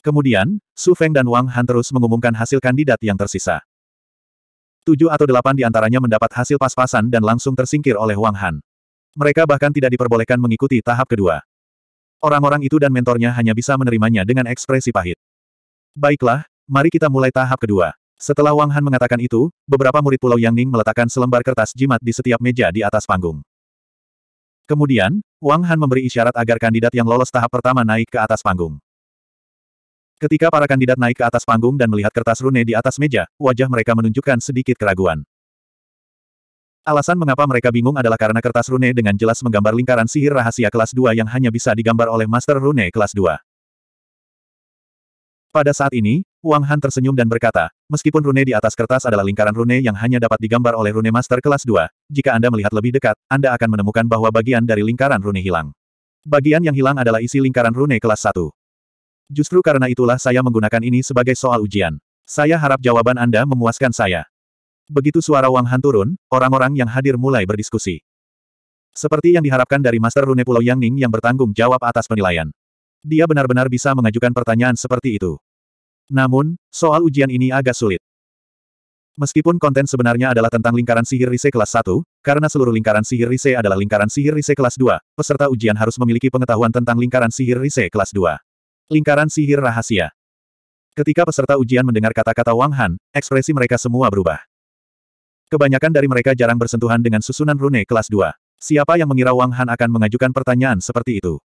Kemudian, Su Feng dan Wang Han terus mengumumkan hasil kandidat yang tersisa. Tujuh atau delapan di antaranya mendapat hasil pas-pasan dan langsung tersingkir oleh Wang Han. Mereka bahkan tidak diperbolehkan mengikuti tahap kedua. Orang-orang itu dan mentornya hanya bisa menerimanya dengan ekspresi pahit. Baiklah, mari kita mulai tahap kedua. Setelah Wang Han mengatakan itu, beberapa murid Pulau Yang Ning meletakkan selembar kertas jimat di setiap meja di atas panggung. Kemudian, Wang Han memberi isyarat agar kandidat yang lolos tahap pertama naik ke atas panggung. Ketika para kandidat naik ke atas panggung dan melihat kertas rune di atas meja, wajah mereka menunjukkan sedikit keraguan. Alasan mengapa mereka bingung adalah karena kertas rune dengan jelas menggambar lingkaran sihir rahasia kelas 2 yang hanya bisa digambar oleh Master Rune kelas 2. Pada saat ini, Wang Han tersenyum dan berkata, meskipun rune di atas kertas adalah lingkaran rune yang hanya dapat digambar oleh rune Master kelas 2, jika Anda melihat lebih dekat, Anda akan menemukan bahwa bagian dari lingkaran rune hilang. Bagian yang hilang adalah isi lingkaran rune kelas 1. Justru karena itulah saya menggunakan ini sebagai soal ujian. Saya harap jawaban Anda memuaskan saya. Begitu suara Wang Han turun, orang-orang yang hadir mulai berdiskusi. Seperti yang diharapkan dari Master Rune Pulau Yang Ning yang bertanggung jawab atas penilaian. Dia benar-benar bisa mengajukan pertanyaan seperti itu. Namun, soal ujian ini agak sulit. Meskipun konten sebenarnya adalah tentang lingkaran sihir Rise kelas 1, karena seluruh lingkaran sihir Rise adalah lingkaran sihir Rise kelas 2, peserta ujian harus memiliki pengetahuan tentang lingkaran sihir Rise kelas 2. Lingkaran sihir rahasia. Ketika peserta ujian mendengar kata-kata Wang Han, ekspresi mereka semua berubah. Kebanyakan dari mereka jarang bersentuhan dengan susunan rune kelas 2. Siapa yang mengira Wang Han akan mengajukan pertanyaan seperti itu?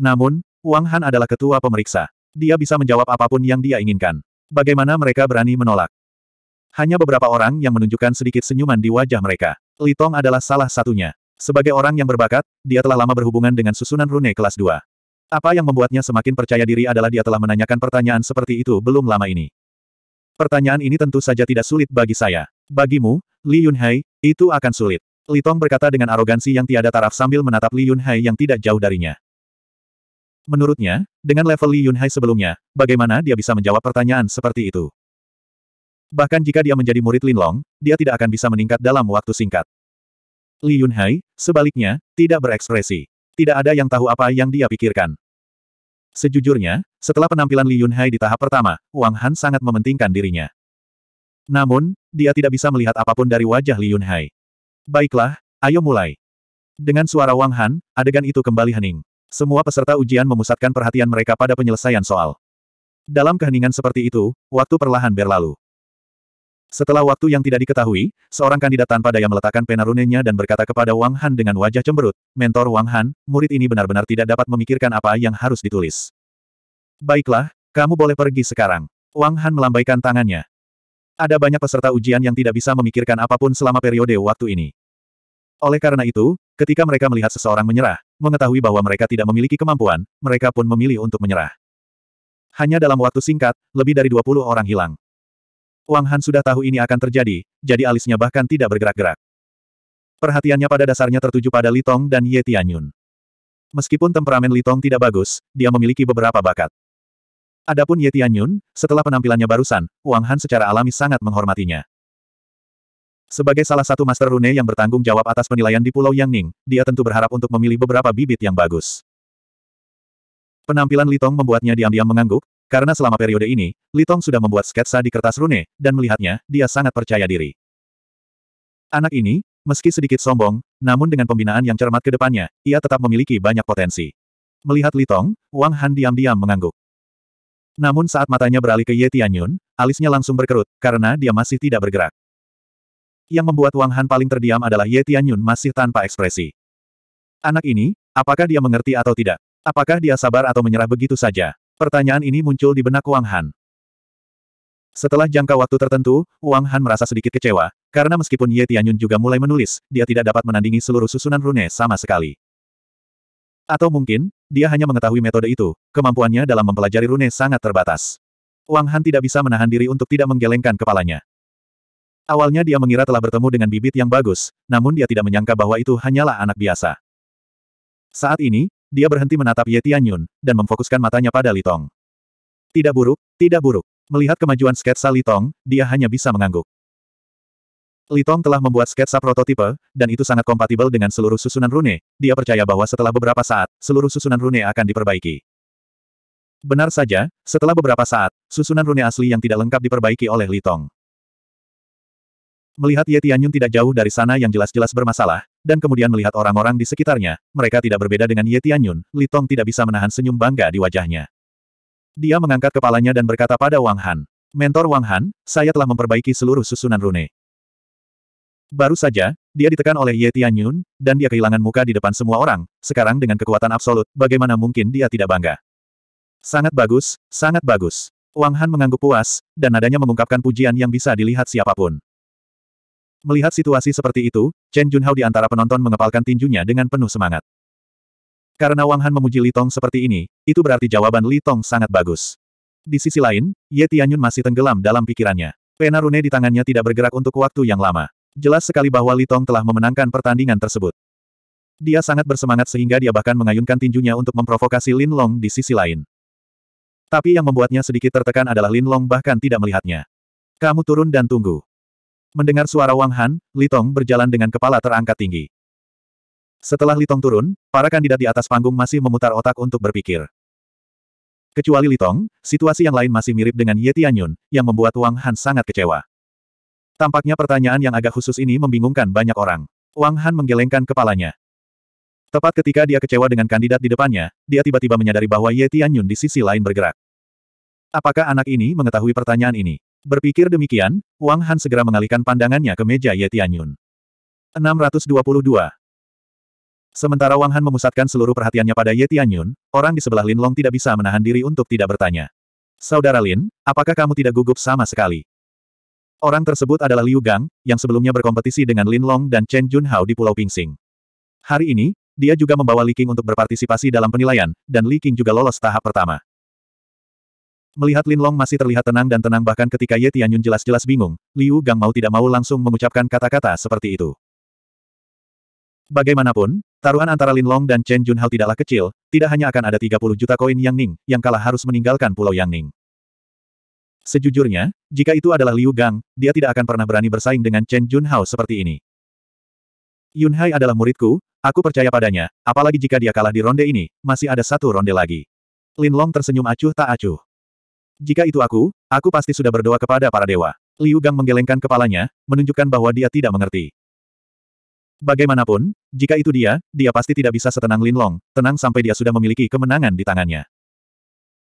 Namun, Wang Han adalah ketua pemeriksa. Dia bisa menjawab apapun yang dia inginkan. Bagaimana mereka berani menolak? Hanya beberapa orang yang menunjukkan sedikit senyuman di wajah mereka. Litong adalah salah satunya. Sebagai orang yang berbakat, dia telah lama berhubungan dengan susunan rune kelas 2. Apa yang membuatnya semakin percaya diri adalah dia telah menanyakan pertanyaan seperti itu belum lama ini. Pertanyaan ini tentu saja tidak sulit bagi saya. Bagimu, Li Yunhai, itu akan sulit. Li Tong berkata dengan arogansi yang tiada taraf sambil menatap Li Yunhai yang tidak jauh darinya. Menurutnya, dengan level Li Yunhai sebelumnya, bagaimana dia bisa menjawab pertanyaan seperti itu? Bahkan jika dia menjadi murid Lin Long, dia tidak akan bisa meningkat dalam waktu singkat. Li Yunhai, sebaliknya, tidak berekspresi. Tidak ada yang tahu apa yang dia pikirkan. Sejujurnya, setelah penampilan Li Yunhai di tahap pertama, Wang Han sangat mementingkan dirinya. Namun, dia tidak bisa melihat apapun dari wajah Li Yunhai. Baiklah, ayo mulai. Dengan suara Wang Han, adegan itu kembali hening. Semua peserta ujian memusatkan perhatian mereka pada penyelesaian soal. Dalam keheningan seperti itu, waktu perlahan berlalu. Setelah waktu yang tidak diketahui, seorang kandidat tanpa daya meletakkan penarunenya dan berkata kepada Wang Han dengan wajah cemberut, Mentor Wang Han, murid ini benar-benar tidak dapat memikirkan apa yang harus ditulis. Baiklah, kamu boleh pergi sekarang. Wang Han melambaikan tangannya. Ada banyak peserta ujian yang tidak bisa memikirkan apapun selama periode waktu ini. Oleh karena itu, ketika mereka melihat seseorang menyerah, mengetahui bahwa mereka tidak memiliki kemampuan, mereka pun memilih untuk menyerah. Hanya dalam waktu singkat, lebih dari 20 orang hilang. Wang Han sudah tahu ini akan terjadi, jadi alisnya bahkan tidak bergerak-gerak. Perhatiannya pada dasarnya tertuju pada Litong dan Ye Tianyun. Meskipun temperamen Litong tidak bagus, dia memiliki beberapa bakat. Adapun Ye Tianyun, setelah penampilannya barusan, Wang Han secara alami sangat menghormatinya. Sebagai salah satu Master Rune yang bertanggung jawab atas penilaian di Pulau Yangning, dia tentu berharap untuk memilih beberapa bibit yang bagus. Penampilan Litong membuatnya diam-diam mengangguk, karena selama periode ini, Litong sudah membuat sketsa di kertas rune, dan melihatnya, dia sangat percaya diri. Anak ini, meski sedikit sombong, namun dengan pembinaan yang cermat ke depannya, ia tetap memiliki banyak potensi. Melihat Litong, Wang Han diam-diam mengangguk. Namun saat matanya beralih ke Ye Tianyun, alisnya langsung berkerut, karena dia masih tidak bergerak. Yang membuat Wang Han paling terdiam adalah Ye Tianyun masih tanpa ekspresi. Anak ini, apakah dia mengerti atau tidak? Apakah dia sabar atau menyerah begitu saja? Pertanyaan ini muncul di benak Wang Han. Setelah jangka waktu tertentu, Wang Han merasa sedikit kecewa, karena meskipun Ye Tianyun juga mulai menulis, dia tidak dapat menandingi seluruh susunan rune sama sekali. Atau mungkin, dia hanya mengetahui metode itu, kemampuannya dalam mempelajari rune sangat terbatas. Wang Han tidak bisa menahan diri untuk tidak menggelengkan kepalanya. Awalnya dia mengira telah bertemu dengan bibit yang bagus, namun dia tidak menyangka bahwa itu hanyalah anak biasa. Saat ini, dia berhenti menatap Ye Tianyun, dan memfokuskan matanya pada Litong. Tidak buruk, tidak buruk. Melihat kemajuan sketsa Litong, dia hanya bisa mengangguk. Litong telah membuat sketsa prototipe, dan itu sangat kompatibel dengan seluruh susunan rune, dia percaya bahwa setelah beberapa saat, seluruh susunan rune akan diperbaiki. Benar saja, setelah beberapa saat, susunan rune asli yang tidak lengkap diperbaiki oleh Litong. Melihat Ye Tianyun tidak jauh dari sana yang jelas-jelas bermasalah, dan kemudian melihat orang-orang di sekitarnya, mereka tidak berbeda dengan Ye Tianyun, Li Tong tidak bisa menahan senyum bangga di wajahnya. Dia mengangkat kepalanya dan berkata pada Wang Han, Mentor Wang Han, saya telah memperbaiki seluruh susunan rune. Baru saja, dia ditekan oleh Ye Tianyun, dan dia kehilangan muka di depan semua orang, sekarang dengan kekuatan absolut, bagaimana mungkin dia tidak bangga. Sangat bagus, sangat bagus. Wang Han mengangguk puas, dan nadanya mengungkapkan pujian yang bisa dilihat siapapun. Melihat situasi seperti itu, Chen Junhao di antara penonton mengepalkan tinjunya dengan penuh semangat. Karena Wang Han memuji Li Tong seperti ini, itu berarti jawaban Li Tong sangat bagus. Di sisi lain, Ye Tianyun masih tenggelam dalam pikirannya. Pena rune di tangannya tidak bergerak untuk waktu yang lama. Jelas sekali bahwa Li Tong telah memenangkan pertandingan tersebut. Dia sangat bersemangat sehingga dia bahkan mengayunkan tinjunya untuk memprovokasi Lin Long di sisi lain. Tapi yang membuatnya sedikit tertekan adalah Lin Long bahkan tidak melihatnya. Kamu turun dan tunggu. Mendengar suara Wang Han, Litong berjalan dengan kepala terangkat tinggi. Setelah Litong turun, para kandidat di atas panggung masih memutar otak untuk berpikir. Kecuali Litong, situasi yang lain masih mirip dengan Ye Tianyun, yang membuat Wang Han sangat kecewa. Tampaknya pertanyaan yang agak khusus ini membingungkan banyak orang. Wang Han menggelengkan kepalanya. Tepat ketika dia kecewa dengan kandidat di depannya, dia tiba-tiba menyadari bahwa Ye Tianyun di sisi lain bergerak. Apakah anak ini mengetahui pertanyaan ini? Berpikir demikian, Wang Han segera mengalihkan pandangannya ke meja Ye Tianyun. 622. Sementara Wang Han memusatkan seluruh perhatiannya pada Ye Tianyun, orang di sebelah Lin Long tidak bisa menahan diri untuk tidak bertanya. Saudara Lin, apakah kamu tidak gugup sama sekali? Orang tersebut adalah Liu Gang, yang sebelumnya berkompetisi dengan Lin Long dan Chen Jun Hao di Pulau Pingsing. Hari ini, dia juga membawa Li Qing untuk berpartisipasi dalam penilaian, dan Li Qing juga lolos tahap pertama. Melihat Lin Long masih terlihat tenang dan tenang bahkan ketika Ye Tianyun jelas-jelas bingung, Liu Gang mau tidak mau langsung mengucapkan kata-kata seperti itu. Bagaimanapun, taruhan antara Lin Long dan Chen Junhao tidaklah kecil, tidak hanya akan ada 30 juta koin Yang Ning, yang kalah harus meninggalkan Pulau Yang Ning. Sejujurnya, jika itu adalah Liu Gang, dia tidak akan pernah berani bersaing dengan Chen Junhao seperti ini. Yun Hai adalah muridku, aku percaya padanya, apalagi jika dia kalah di ronde ini, masih ada satu ronde lagi. Lin Long tersenyum acuh tak acuh. Jika itu aku, aku pasti sudah berdoa kepada para dewa. Liu Gang menggelengkan kepalanya, menunjukkan bahwa dia tidak mengerti. Bagaimanapun, jika itu dia, dia pasti tidak bisa setenang Lin Long. tenang sampai dia sudah memiliki kemenangan di tangannya.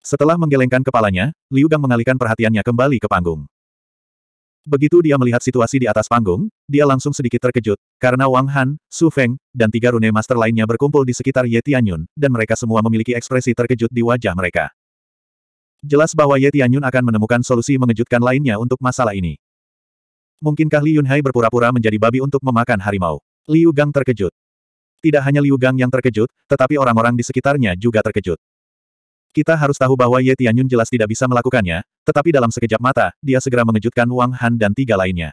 Setelah menggelengkan kepalanya, Liu Gang mengalihkan perhatiannya kembali ke panggung. Begitu dia melihat situasi di atas panggung, dia langsung sedikit terkejut, karena Wang Han, Su Feng, dan tiga rune master lainnya berkumpul di sekitar Ye Tianyun, dan mereka semua memiliki ekspresi terkejut di wajah mereka jelas bahwa Ye Tianyun akan menemukan solusi mengejutkan lainnya untuk masalah ini. Mungkinkah Li Yunhai berpura-pura menjadi babi untuk memakan harimau? Liu Gang terkejut. Tidak hanya Liu Gang yang terkejut, tetapi orang-orang di sekitarnya juga terkejut. Kita harus tahu bahwa Ye Tianyun jelas tidak bisa melakukannya, tetapi dalam sekejap mata, dia segera mengejutkan Wang Han dan tiga lainnya.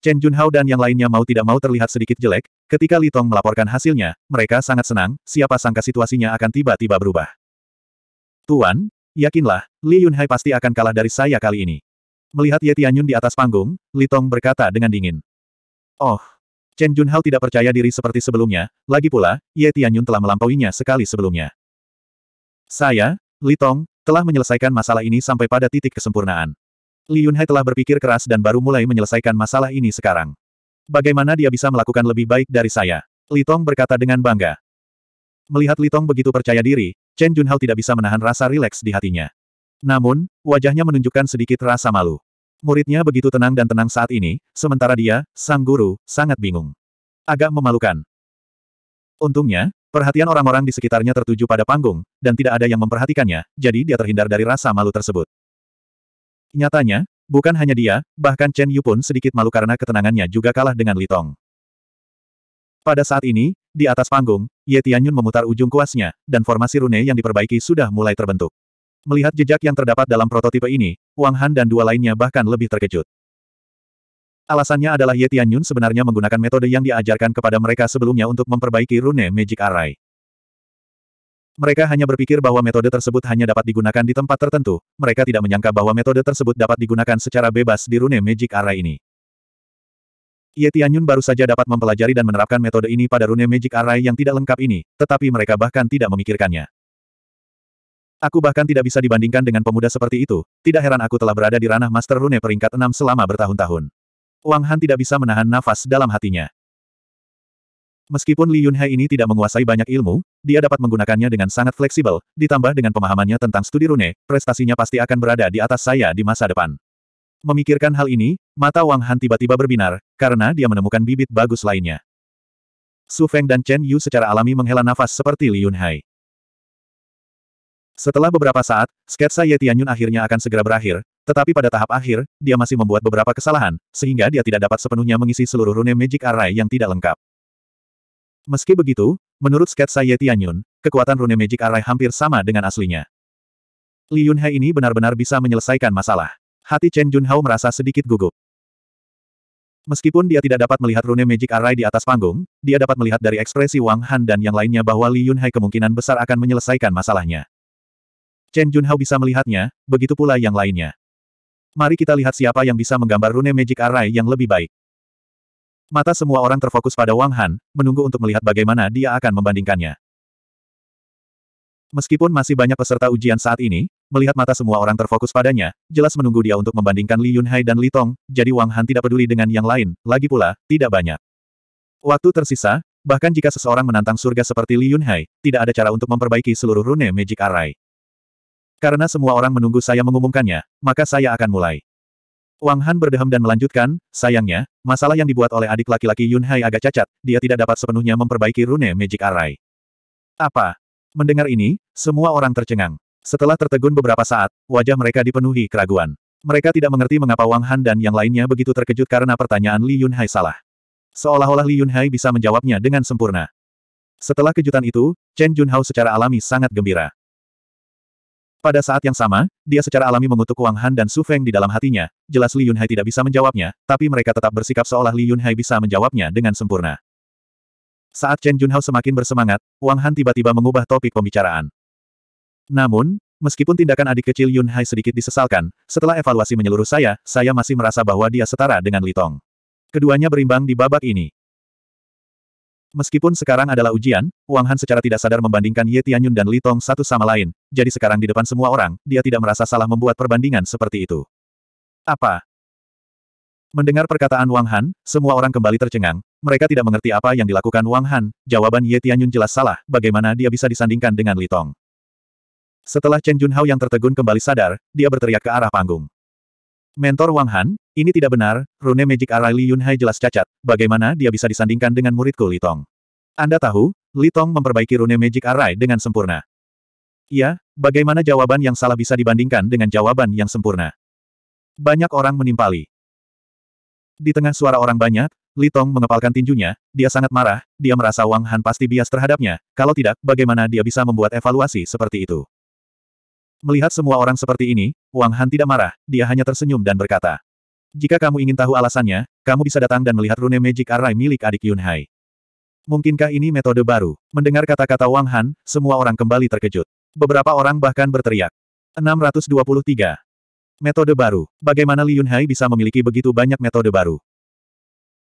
Chen Junhao dan yang lainnya mau tidak mau terlihat sedikit jelek, ketika Li Tong melaporkan hasilnya, mereka sangat senang, siapa sangka situasinya akan tiba-tiba berubah. Tuan, yakinlah, Li Yunhai pasti akan kalah dari saya kali ini. Melihat Ye Tianyun di atas panggung, Li Tong berkata dengan dingin. Oh, Chen Junhao tidak percaya diri seperti sebelumnya, lagi pula, Ye Tianyun telah melampauinya sekali sebelumnya. Saya, Li Tong, telah menyelesaikan masalah ini sampai pada titik kesempurnaan. Li Yunhai telah berpikir keras dan baru mulai menyelesaikan masalah ini sekarang. Bagaimana dia bisa melakukan lebih baik dari saya? Li Tong berkata dengan bangga. Melihat Li Tong begitu percaya diri, Chen Junhao tidak bisa menahan rasa rileks di hatinya. Namun, wajahnya menunjukkan sedikit rasa malu. Muridnya begitu tenang dan tenang saat ini, sementara dia, sang guru, sangat bingung. Agak memalukan. Untungnya, perhatian orang-orang di sekitarnya tertuju pada panggung, dan tidak ada yang memperhatikannya, jadi dia terhindar dari rasa malu tersebut. Nyatanya, bukan hanya dia, bahkan Chen Yu pun sedikit malu karena ketenangannya juga kalah dengan Litong. Pada saat ini, di atas panggung, Ye Tianyun memutar ujung kuasnya, dan formasi rune yang diperbaiki sudah mulai terbentuk. Melihat jejak yang terdapat dalam prototipe ini, Wang Han dan dua lainnya bahkan lebih terkejut. Alasannya adalah Ye Tianyun sebenarnya menggunakan metode yang diajarkan kepada mereka sebelumnya untuk memperbaiki rune Magic Array. Mereka hanya berpikir bahwa metode tersebut hanya dapat digunakan di tempat tertentu, mereka tidak menyangka bahwa metode tersebut dapat digunakan secara bebas di rune Magic Array ini. Ye Tianyun baru saja dapat mempelajari dan menerapkan metode ini pada rune Magic Array yang tidak lengkap ini, tetapi mereka bahkan tidak memikirkannya. Aku bahkan tidak bisa dibandingkan dengan pemuda seperti itu, tidak heran aku telah berada di ranah Master Rune peringkat 6 selama bertahun-tahun. Wang Han tidak bisa menahan nafas dalam hatinya. Meskipun Li Yunhe ini tidak menguasai banyak ilmu, dia dapat menggunakannya dengan sangat fleksibel, ditambah dengan pemahamannya tentang studi rune, prestasinya pasti akan berada di atas saya di masa depan. Memikirkan hal ini, mata Wang Han tiba-tiba berbinar, karena dia menemukan bibit bagus lainnya. Su Feng dan Chen Yu secara alami menghela nafas seperti Li Yunhai. Setelah beberapa saat, sketsa Ye Tianyun akhirnya akan segera berakhir, tetapi pada tahap akhir, dia masih membuat beberapa kesalahan, sehingga dia tidak dapat sepenuhnya mengisi seluruh rune magic array yang tidak lengkap. Meski begitu, menurut sketsa Ye Tianyun, kekuatan rune magic array hampir sama dengan aslinya. Li Yunhai ini benar-benar bisa menyelesaikan masalah. Hati Chen Junhao merasa sedikit gugup. Meskipun dia tidak dapat melihat rune Magic Array di atas panggung, dia dapat melihat dari ekspresi Wang Han dan yang lainnya bahwa Li Yunhai kemungkinan besar akan menyelesaikan masalahnya. Chen Junhao bisa melihatnya, begitu pula yang lainnya. Mari kita lihat siapa yang bisa menggambar rune Magic Array yang lebih baik. Mata semua orang terfokus pada Wang Han, menunggu untuk melihat bagaimana dia akan membandingkannya. Meskipun masih banyak peserta ujian saat ini, Melihat mata semua orang terfokus padanya, jelas menunggu dia untuk membandingkan Li Yunhai dan Li Tong, jadi Wang Han tidak peduli dengan yang lain, lagi pula, tidak banyak. Waktu tersisa, bahkan jika seseorang menantang surga seperti Li Yunhai, tidak ada cara untuk memperbaiki seluruh rune Magic Array. Karena semua orang menunggu saya mengumumkannya, maka saya akan mulai. Wang Han berdehem dan melanjutkan, sayangnya, masalah yang dibuat oleh adik laki-laki Yunhai agak cacat, dia tidak dapat sepenuhnya memperbaiki rune Magic Array. Apa? Mendengar ini, semua orang tercengang. Setelah tertegun beberapa saat, wajah mereka dipenuhi keraguan. Mereka tidak mengerti mengapa Wang Han dan yang lainnya begitu terkejut karena pertanyaan Li Yunhai salah. Seolah-olah Li Yunhai bisa menjawabnya dengan sempurna. Setelah kejutan itu, Chen Junhao secara alami sangat gembira. Pada saat yang sama, dia secara alami mengutuk Wang Han dan Su Feng di dalam hatinya, jelas Li Yunhai tidak bisa menjawabnya, tapi mereka tetap bersikap seolah Li Yunhai bisa menjawabnya dengan sempurna. Saat Chen Junhao semakin bersemangat, Wang Han tiba-tiba mengubah topik pembicaraan. Namun, meskipun tindakan adik kecil Yun Hai sedikit disesalkan, setelah evaluasi menyeluruh saya, saya masih merasa bahwa dia setara dengan Litong. Keduanya berimbang di babak ini. Meskipun sekarang adalah ujian, Wang Han secara tidak sadar membandingkan Ye Tianyun dan Litong satu sama lain, jadi sekarang di depan semua orang, dia tidak merasa salah membuat perbandingan seperti itu. Apa? Mendengar perkataan Wang Han, semua orang kembali tercengang, mereka tidak mengerti apa yang dilakukan Wang Han, jawaban Ye Tianyun jelas salah, bagaimana dia bisa disandingkan dengan Litong? Setelah Chen Junhao yang tertegun kembali sadar, dia berteriak ke arah panggung. Mentor Wang Han, ini tidak benar, rune magic Array Li Yunhai jelas cacat, bagaimana dia bisa disandingkan dengan muridku Li Tong? Anda tahu, Li Tong memperbaiki rune magic array dengan sempurna. Ya, bagaimana jawaban yang salah bisa dibandingkan dengan jawaban yang sempurna? Banyak orang menimpali. Di tengah suara orang banyak, Li Tong mengepalkan tinjunya, dia sangat marah, dia merasa Wang Han pasti bias terhadapnya, kalau tidak, bagaimana dia bisa membuat evaluasi seperti itu? Melihat semua orang seperti ini, Wang Han tidak marah, dia hanya tersenyum dan berkata. Jika kamu ingin tahu alasannya, kamu bisa datang dan melihat rune magic array milik adik Yunhai. Mungkinkah ini metode baru? Mendengar kata-kata Wang Han, semua orang kembali terkejut. Beberapa orang bahkan berteriak. 623. Metode baru. Bagaimana Li Yunhai bisa memiliki begitu banyak metode baru?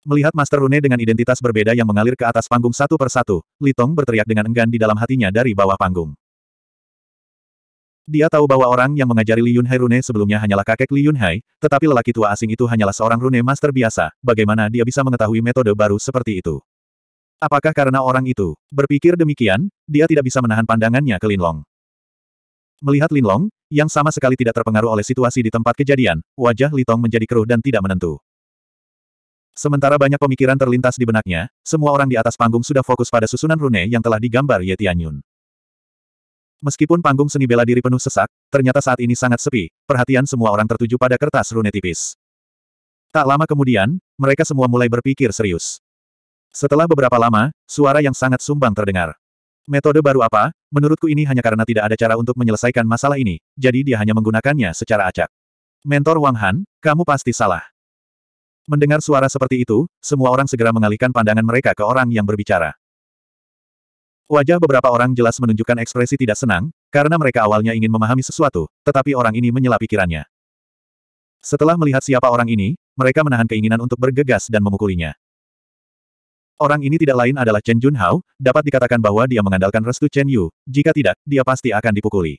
Melihat Master Rune dengan identitas berbeda yang mengalir ke atas panggung satu persatu, Li Tong berteriak dengan enggan di dalam hatinya dari bawah panggung. Dia tahu bahwa orang yang mengajari Li Yunhai rune sebelumnya hanyalah kakek Li Yunhai, tetapi lelaki tua asing itu hanyalah seorang rune master biasa, bagaimana dia bisa mengetahui metode baru seperti itu? Apakah karena orang itu? Berpikir demikian, dia tidak bisa menahan pandangannya ke Linlong. Melihat Linlong, yang sama sekali tidak terpengaruh oleh situasi di tempat kejadian, wajah Li Tong menjadi keruh dan tidak menentu. Sementara banyak pemikiran terlintas di benaknya, semua orang di atas panggung sudah fokus pada susunan rune yang telah digambar Ye Tianyun. Meskipun panggung seni bela diri penuh sesak, ternyata saat ini sangat sepi, perhatian semua orang tertuju pada kertas rune tipis. Tak lama kemudian, mereka semua mulai berpikir serius. Setelah beberapa lama, suara yang sangat sumbang terdengar. Metode baru apa? Menurutku ini hanya karena tidak ada cara untuk menyelesaikan masalah ini, jadi dia hanya menggunakannya secara acak. Mentor Wang Han, kamu pasti salah. Mendengar suara seperti itu, semua orang segera mengalihkan pandangan mereka ke orang yang berbicara. Wajah beberapa orang jelas menunjukkan ekspresi tidak senang, karena mereka awalnya ingin memahami sesuatu, tetapi orang ini menyela pikirannya. Setelah melihat siapa orang ini, mereka menahan keinginan untuk bergegas dan memukulinya. Orang ini tidak lain adalah Chen Junhao, dapat dikatakan bahwa dia mengandalkan restu Chen Yu, jika tidak, dia pasti akan dipukuli.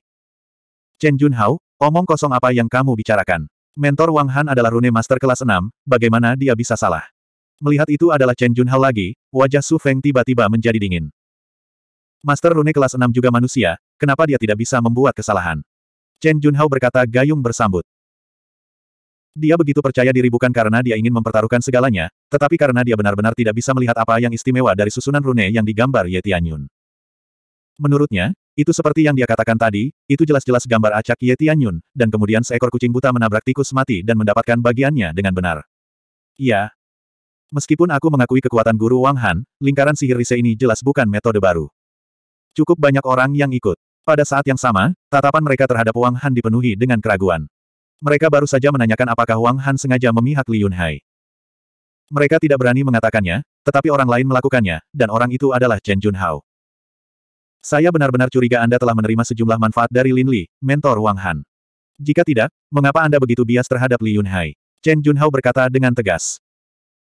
Chen Junhao, omong kosong apa yang kamu bicarakan? Mentor Wang Han adalah rune master kelas 6, bagaimana dia bisa salah? Melihat itu adalah Chen Junhao lagi, wajah Su Feng tiba-tiba menjadi dingin. Master Rune kelas 6 juga manusia, kenapa dia tidak bisa membuat kesalahan? Chen Junhao berkata gayung bersambut. Dia begitu percaya diri bukan karena dia ingin mempertaruhkan segalanya, tetapi karena dia benar-benar tidak bisa melihat apa yang istimewa dari susunan rune yang digambar Ye Tianyun. Menurutnya, itu seperti yang dia katakan tadi, itu jelas-jelas gambar acak Ye Tianyun, dan kemudian seekor kucing buta menabrak tikus mati dan mendapatkan bagiannya dengan benar. Ya. Meskipun aku mengakui kekuatan guru Wang Han, lingkaran sihir Rise ini jelas bukan metode baru. Cukup banyak orang yang ikut. Pada saat yang sama, tatapan mereka terhadap Wang Han dipenuhi dengan keraguan. Mereka baru saja menanyakan apakah Wang Han sengaja memihak Li Yunhai. Mereka tidak berani mengatakannya, tetapi orang lain melakukannya, dan orang itu adalah Chen Junhao. Saya benar-benar curiga Anda telah menerima sejumlah manfaat dari Lin Li, mentor Wang Han. Jika tidak, mengapa Anda begitu bias terhadap Li Yunhai? Chen Junhao berkata dengan tegas.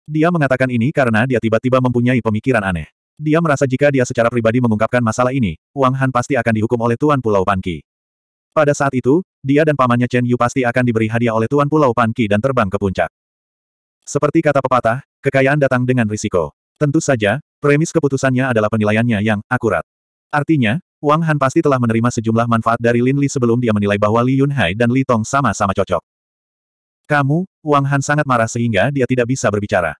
Dia mengatakan ini karena dia tiba-tiba mempunyai pemikiran aneh. Dia merasa jika dia secara pribadi mengungkapkan masalah ini, Wang Han pasti akan dihukum oleh Tuan Pulau Panki. Pada saat itu, dia dan pamannya Chen Yu pasti akan diberi hadiah oleh Tuan Pulau Panki dan terbang ke puncak. Seperti kata pepatah, kekayaan datang dengan risiko. Tentu saja, premis keputusannya adalah penilaiannya yang akurat. Artinya, Wang Han pasti telah menerima sejumlah manfaat dari Lin Li sebelum dia menilai bahwa Li Yunhai dan Li Tong sama-sama cocok. Kamu, Wang Han sangat marah sehingga dia tidak bisa berbicara.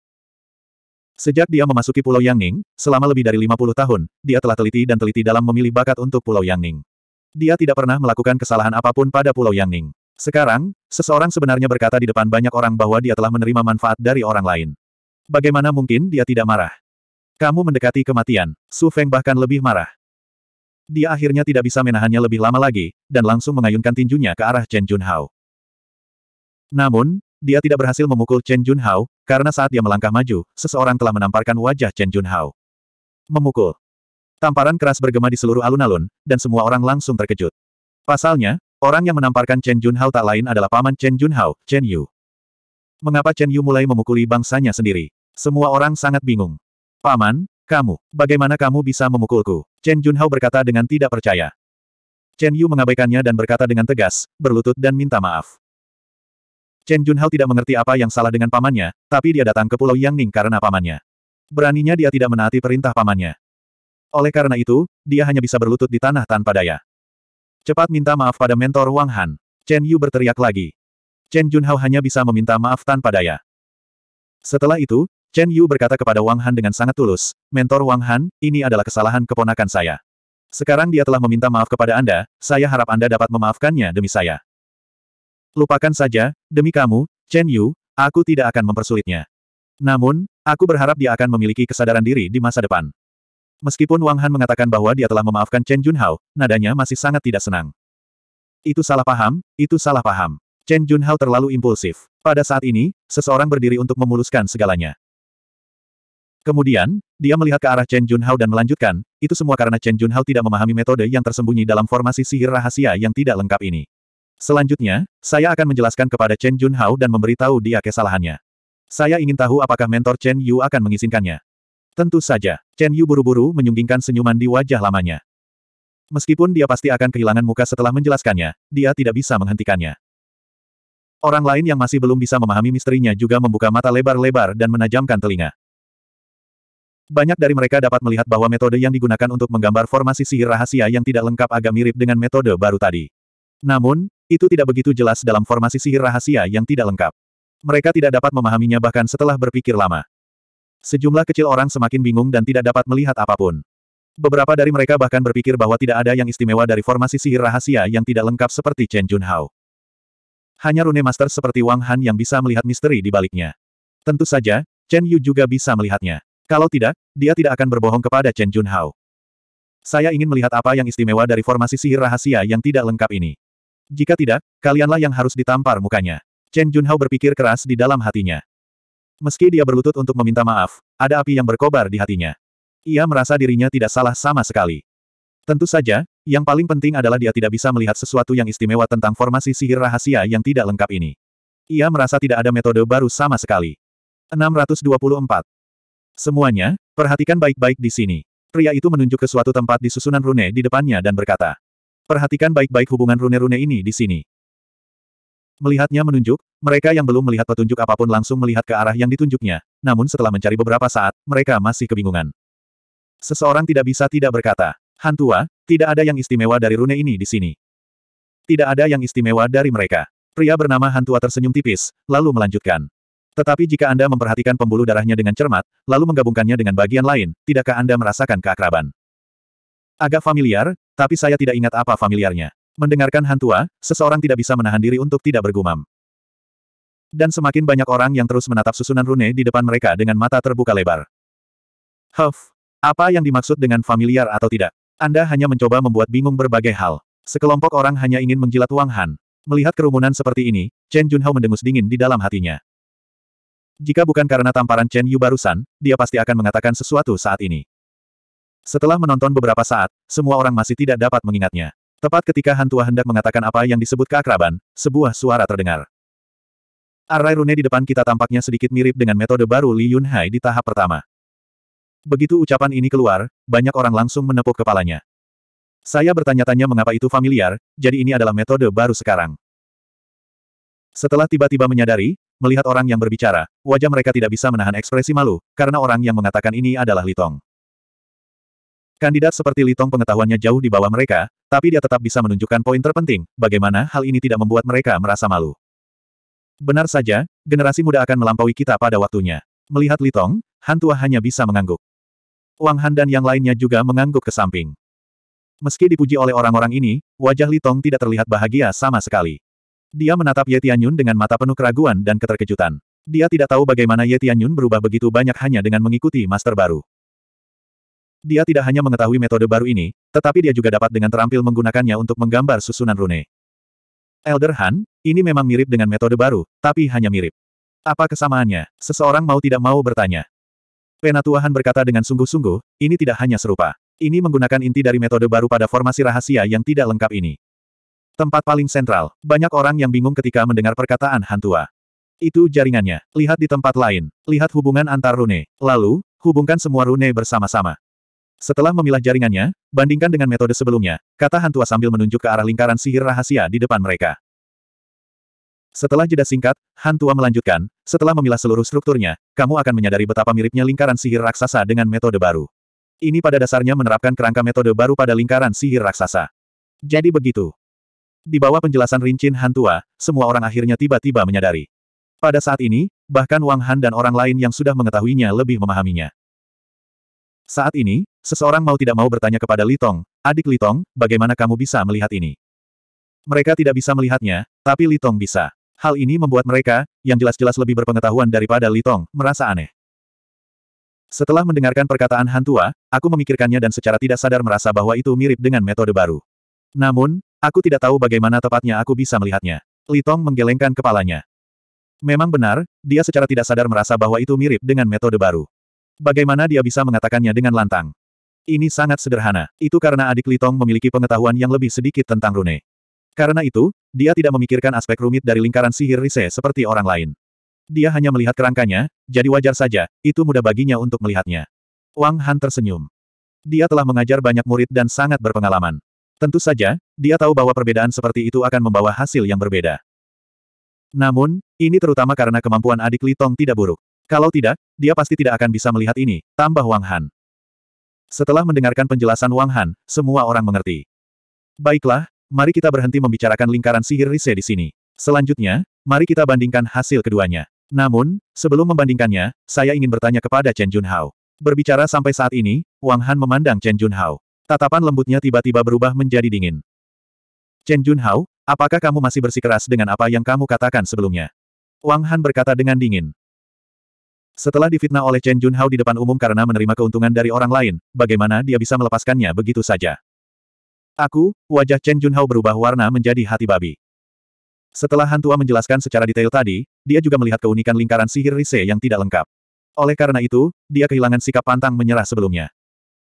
Sejak dia memasuki Pulau Yangning, selama lebih dari 50 tahun, dia telah teliti dan teliti dalam memilih bakat untuk Pulau Yangning. Dia tidak pernah melakukan kesalahan apapun pada Pulau Yangning. Sekarang, seseorang sebenarnya berkata di depan banyak orang bahwa dia telah menerima manfaat dari orang lain. Bagaimana mungkin dia tidak marah? Kamu mendekati kematian, Su Feng bahkan lebih marah. Dia akhirnya tidak bisa menahannya lebih lama lagi, dan langsung mengayunkan tinjunya ke arah Chen Junhao. Namun, dia tidak berhasil memukul Chen Junhao, karena saat dia melangkah maju, seseorang telah menamparkan wajah Chen Junhao. Memukul. Tamparan keras bergema di seluruh alun-alun, dan semua orang langsung terkejut. Pasalnya, orang yang menamparkan Chen Junhao tak lain adalah paman Chen Junhao, Chen Yu. Mengapa Chen Yu mulai memukuli bangsanya sendiri? Semua orang sangat bingung. Paman, kamu, bagaimana kamu bisa memukulku? Chen Junhao berkata dengan tidak percaya. Chen Yu mengabaikannya dan berkata dengan tegas, berlutut dan minta maaf. Chen Junhao tidak mengerti apa yang salah dengan pamannya, tapi dia datang ke Pulau Yangning karena pamannya. Beraninya dia tidak menaati perintah pamannya. Oleh karena itu, dia hanya bisa berlutut di tanah tanpa daya. Cepat minta maaf pada mentor Wang Han. Chen Yu berteriak lagi. Chen Junhao hanya bisa meminta maaf tanpa daya. Setelah itu, Chen Yu berkata kepada Wang Han dengan sangat tulus, Mentor Wang Han, ini adalah kesalahan keponakan saya. Sekarang dia telah meminta maaf kepada Anda, saya harap Anda dapat memaafkannya demi saya. Lupakan saja, demi kamu, Chen Yu, aku tidak akan mempersulitnya. Namun, aku berharap dia akan memiliki kesadaran diri di masa depan. Meskipun Wang Han mengatakan bahwa dia telah memaafkan Chen Junhao, nadanya masih sangat tidak senang. Itu salah paham, itu salah paham. Chen Junhao terlalu impulsif. Pada saat ini, seseorang berdiri untuk memuluskan segalanya. Kemudian, dia melihat ke arah Chen Junhao dan melanjutkan, itu semua karena Chen Junhao tidak memahami metode yang tersembunyi dalam formasi sihir rahasia yang tidak lengkap ini. Selanjutnya, saya akan menjelaskan kepada Chen Jun Junhao dan memberitahu dia kesalahannya. Saya ingin tahu apakah mentor Chen Yu akan mengizinkannya. Tentu saja, Chen Yu buru-buru menyunggingkan senyuman di wajah lamanya. Meskipun dia pasti akan kehilangan muka setelah menjelaskannya, dia tidak bisa menghentikannya. Orang lain yang masih belum bisa memahami misterinya juga membuka mata lebar-lebar dan menajamkan telinga. Banyak dari mereka dapat melihat bahwa metode yang digunakan untuk menggambar formasi sihir rahasia yang tidak lengkap agak mirip dengan metode baru tadi. Namun, itu tidak begitu jelas dalam formasi sihir rahasia yang tidak lengkap. Mereka tidak dapat memahaminya bahkan setelah berpikir lama. Sejumlah kecil orang semakin bingung dan tidak dapat melihat apapun. Beberapa dari mereka bahkan berpikir bahwa tidak ada yang istimewa dari formasi sihir rahasia yang tidak lengkap seperti Chen Junhao. Hanya rune master seperti Wang Han yang bisa melihat misteri di baliknya. Tentu saja, Chen Yu juga bisa melihatnya. Kalau tidak, dia tidak akan berbohong kepada Chen Junhao. Saya ingin melihat apa yang istimewa dari formasi sihir rahasia yang tidak lengkap ini. Jika tidak, kalianlah yang harus ditampar mukanya. Chen Junhao berpikir keras di dalam hatinya. Meski dia berlutut untuk meminta maaf, ada api yang berkobar di hatinya. Ia merasa dirinya tidak salah sama sekali. Tentu saja, yang paling penting adalah dia tidak bisa melihat sesuatu yang istimewa tentang formasi sihir rahasia yang tidak lengkap ini. Ia merasa tidak ada metode baru sama sekali. 624. Semuanya, perhatikan baik-baik di sini. Pria itu menunjuk ke suatu tempat di susunan rune di depannya dan berkata, Perhatikan baik-baik hubungan rune-rune ini di sini. Melihatnya menunjuk, mereka yang belum melihat petunjuk apapun langsung melihat ke arah yang ditunjuknya, namun setelah mencari beberapa saat, mereka masih kebingungan. Seseorang tidak bisa tidak berkata, Hantua, tidak ada yang istimewa dari rune ini di sini. Tidak ada yang istimewa dari mereka. Pria bernama Hantua tersenyum tipis, lalu melanjutkan. Tetapi jika Anda memperhatikan pembuluh darahnya dengan cermat, lalu menggabungkannya dengan bagian lain, tidakkah Anda merasakan keakraban? Agak familiar, tapi saya tidak ingat apa familiarnya. Mendengarkan hantua, seseorang tidak bisa menahan diri untuk tidak bergumam. Dan semakin banyak orang yang terus menatap susunan rune di depan mereka dengan mata terbuka lebar. Huff, apa yang dimaksud dengan familiar atau tidak? Anda hanya mencoba membuat bingung berbagai hal. Sekelompok orang hanya ingin menjilat Wang Han. Melihat kerumunan seperti ini, Chen Junhao mendengus dingin di dalam hatinya. Jika bukan karena tamparan Chen Yu barusan, dia pasti akan mengatakan sesuatu saat ini. Setelah menonton beberapa saat, semua orang masih tidak dapat mengingatnya. Tepat ketika Hantua hendak mengatakan apa yang disebut keakraban, sebuah suara terdengar. Arai rune di depan kita tampaknya sedikit mirip dengan metode baru Li Yunhai di tahap pertama. Begitu ucapan ini keluar, banyak orang langsung menepuk kepalanya. Saya bertanya-tanya mengapa itu familiar, jadi ini adalah metode baru sekarang. Setelah tiba-tiba menyadari, melihat orang yang berbicara, wajah mereka tidak bisa menahan ekspresi malu, karena orang yang mengatakan ini adalah Litong. Kandidat seperti Litong pengetahuannya jauh di bawah mereka, tapi dia tetap bisa menunjukkan poin terpenting, bagaimana hal ini tidak membuat mereka merasa malu. Benar saja, generasi muda akan melampaui kita pada waktunya. Melihat Litong, Han hanya bisa mengangguk. Wang Han dan yang lainnya juga mengangguk ke samping. Meski dipuji oleh orang-orang ini, wajah Litong tidak terlihat bahagia sama sekali. Dia menatap Ye Tianyun dengan mata penuh keraguan dan keterkejutan. Dia tidak tahu bagaimana Ye Tianyun berubah begitu banyak hanya dengan mengikuti master baru. Dia tidak hanya mengetahui metode baru ini, tetapi dia juga dapat dengan terampil menggunakannya untuk menggambar susunan rune. Elder Han, ini memang mirip dengan metode baru, tapi hanya mirip. Apa kesamaannya? Seseorang mau tidak mau bertanya. Penatua Han berkata dengan sungguh-sungguh, ini tidak hanya serupa. Ini menggunakan inti dari metode baru pada formasi rahasia yang tidak lengkap ini. Tempat paling sentral, banyak orang yang bingung ketika mendengar perkataan Han Tua. Itu jaringannya. Lihat di tempat lain. Lihat hubungan antar rune. Lalu, hubungkan semua rune bersama-sama. Setelah memilah jaringannya, bandingkan dengan metode sebelumnya, kata Hantua sambil menunjuk ke arah lingkaran sihir rahasia di depan mereka. Setelah jeda singkat, Hantua melanjutkan, setelah memilah seluruh strukturnya, kamu akan menyadari betapa miripnya lingkaran sihir raksasa dengan metode baru. Ini pada dasarnya menerapkan kerangka metode baru pada lingkaran sihir raksasa. Jadi begitu. Di bawah penjelasan rincin Hantua, semua orang akhirnya tiba-tiba menyadari. Pada saat ini, bahkan Wang Han dan orang lain yang sudah mengetahuinya lebih memahaminya. Saat ini, Seseorang mau tidak mau bertanya kepada Litong, adik Litong, bagaimana kamu bisa melihat ini? Mereka tidak bisa melihatnya, tapi Litong bisa. Hal ini membuat mereka, yang jelas-jelas lebih berpengetahuan daripada Litong, merasa aneh. Setelah mendengarkan perkataan Hantua, aku memikirkannya dan secara tidak sadar merasa bahwa itu mirip dengan metode baru. Namun, aku tidak tahu bagaimana tepatnya aku bisa melihatnya. Litong menggelengkan kepalanya. Memang benar, dia secara tidak sadar merasa bahwa itu mirip dengan metode baru. Bagaimana dia bisa mengatakannya dengan lantang? Ini sangat sederhana, itu karena adik Litong memiliki pengetahuan yang lebih sedikit tentang rune. Karena itu, dia tidak memikirkan aspek rumit dari lingkaran sihir Rise seperti orang lain. Dia hanya melihat kerangkanya, jadi wajar saja, itu mudah baginya untuk melihatnya. Wang Han tersenyum. Dia telah mengajar banyak murid dan sangat berpengalaman. Tentu saja, dia tahu bahwa perbedaan seperti itu akan membawa hasil yang berbeda. Namun, ini terutama karena kemampuan adik Litong tidak buruk. Kalau tidak, dia pasti tidak akan bisa melihat ini, tambah Wang Han. Setelah mendengarkan penjelasan Wang Han, semua orang mengerti. Baiklah, mari kita berhenti membicarakan lingkaran sihir Rise di sini. Selanjutnya, mari kita bandingkan hasil keduanya. Namun, sebelum membandingkannya, saya ingin bertanya kepada Chen Junhao. Berbicara sampai saat ini, Wang Han memandang Chen Junhao. Tatapan lembutnya tiba-tiba berubah menjadi dingin. Chen Junhao, apakah kamu masih bersikeras dengan apa yang kamu katakan sebelumnya? Wang Han berkata dengan dingin. Setelah difitnah oleh Chen Junhao di depan umum karena menerima keuntungan dari orang lain, bagaimana dia bisa melepaskannya begitu saja? Aku, wajah Chen Junhao berubah warna menjadi hati babi. Setelah Hantua menjelaskan secara detail tadi, dia juga melihat keunikan lingkaran sihir Rise yang tidak lengkap. Oleh karena itu, dia kehilangan sikap pantang menyerah sebelumnya.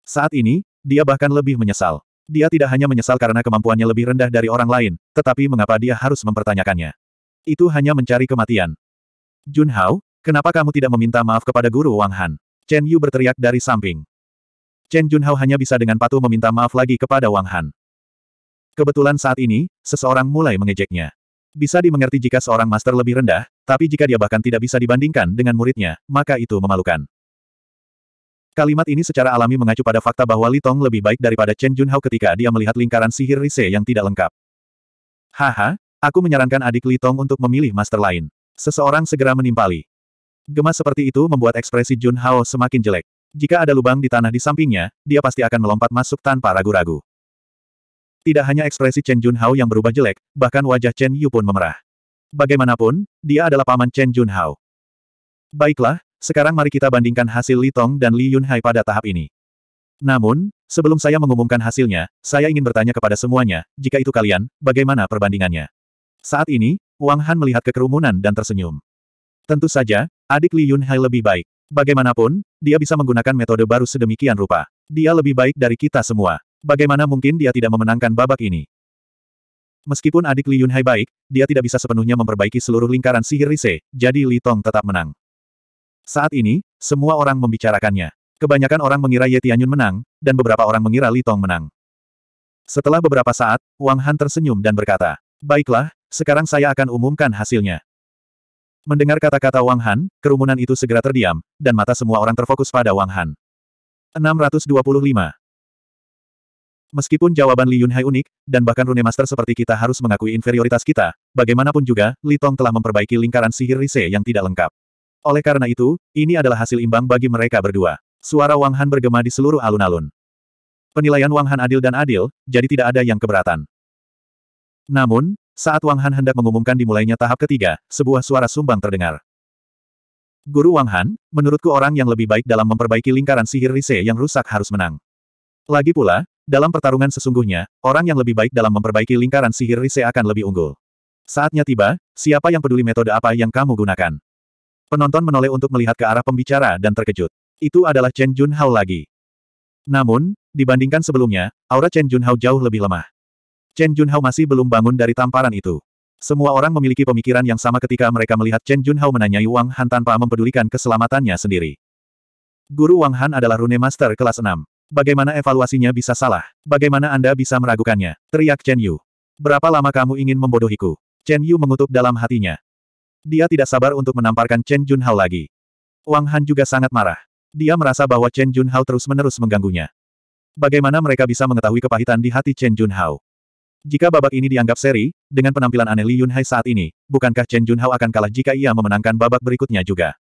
Saat ini, dia bahkan lebih menyesal. Dia tidak hanya menyesal karena kemampuannya lebih rendah dari orang lain, tetapi mengapa dia harus mempertanyakannya? Itu hanya mencari kematian. Junhao, Kenapa kamu tidak meminta maaf kepada Guru Wang Han? Chen Yu berteriak dari samping. Chen Junhao hanya bisa dengan patuh meminta maaf lagi kepada Wang Han. Kebetulan saat ini, seseorang mulai mengejeknya. Bisa dimengerti jika seorang master lebih rendah, tapi jika dia bahkan tidak bisa dibandingkan dengan muridnya, maka itu memalukan. Kalimat ini secara alami mengacu pada fakta bahwa Li Tong lebih baik daripada Chen Junhao ketika dia melihat lingkaran sihir Rise yang tidak lengkap. Haha, aku menyarankan adik Li Tong untuk memilih master lain. Seseorang segera menimpali. Gemas seperti itu membuat ekspresi Jun Hao semakin jelek. Jika ada lubang di tanah di sampingnya, dia pasti akan melompat masuk tanpa ragu-ragu. Tidak hanya ekspresi Chen Jun Hao yang berubah jelek, bahkan wajah Chen Yu pun memerah. Bagaimanapun, dia adalah paman Chen Jun Hao. Baiklah, sekarang mari kita bandingkan hasil Li Tong dan Li Hai pada tahap ini. Namun, sebelum saya mengumumkan hasilnya, saya ingin bertanya kepada semuanya, jika itu kalian, bagaimana perbandingannya? Saat ini, Wang Han melihat kekerumunan dan tersenyum. Tentu saja, Adik Li Yunhai lebih baik. Bagaimanapun, dia bisa menggunakan metode baru sedemikian rupa. Dia lebih baik dari kita semua. Bagaimana mungkin dia tidak memenangkan babak ini? Meskipun adik Li Yunhai baik, dia tidak bisa sepenuhnya memperbaiki seluruh lingkaran sihir Rise, jadi Li Tong tetap menang. Saat ini, semua orang membicarakannya. Kebanyakan orang mengira Ye Tianyun menang, dan beberapa orang mengira Li Tong menang. Setelah beberapa saat, Wang Han tersenyum dan berkata, Baiklah, sekarang saya akan umumkan hasilnya. Mendengar kata-kata Wang Han, kerumunan itu segera terdiam, dan mata semua orang terfokus pada Wang Han. 625. Meskipun jawaban Li Yunhai unik, dan bahkan Rune Master seperti kita harus mengakui inferioritas kita, bagaimanapun juga, Li Tong telah memperbaiki lingkaran sihir Rise yang tidak lengkap. Oleh karena itu, ini adalah hasil imbang bagi mereka berdua. Suara Wang Han bergema di seluruh alun-alun. Penilaian Wang Han adil dan adil, jadi tidak ada yang keberatan. Namun, saat Wang Han hendak mengumumkan dimulainya tahap ketiga, sebuah suara sumbang terdengar. Guru Wang Han, menurutku orang yang lebih baik dalam memperbaiki lingkaran sihir Rise yang rusak harus menang. Lagi pula, dalam pertarungan sesungguhnya, orang yang lebih baik dalam memperbaiki lingkaran sihir Rise akan lebih unggul. Saatnya tiba, siapa yang peduli metode apa yang kamu gunakan? Penonton menoleh untuk melihat ke arah pembicara dan terkejut. Itu adalah Chen Jun Hao lagi. Namun, dibandingkan sebelumnya, aura Chen Jun Hao jauh lebih lemah. Chen Junhao masih belum bangun dari tamparan itu. Semua orang memiliki pemikiran yang sama ketika mereka melihat Chen Junhao menanyai Wang Han tanpa mempedulikan keselamatannya sendiri. Guru Wang Han adalah rune master kelas 6. Bagaimana evaluasinya bisa salah? Bagaimana Anda bisa meragukannya? Teriak Chen Yu. Berapa lama kamu ingin membodohiku? Chen Yu mengutuk dalam hatinya. Dia tidak sabar untuk menamparkan Chen Junhao lagi. Wang Han juga sangat marah. Dia merasa bahwa Chen Junhao terus-menerus mengganggunya. Bagaimana mereka bisa mengetahui kepahitan di hati Chen Junhao? Jika babak ini dianggap seri, dengan penampilan aneh Li Yunhai saat ini, bukankah Chen Junhao akan kalah jika ia memenangkan babak berikutnya juga?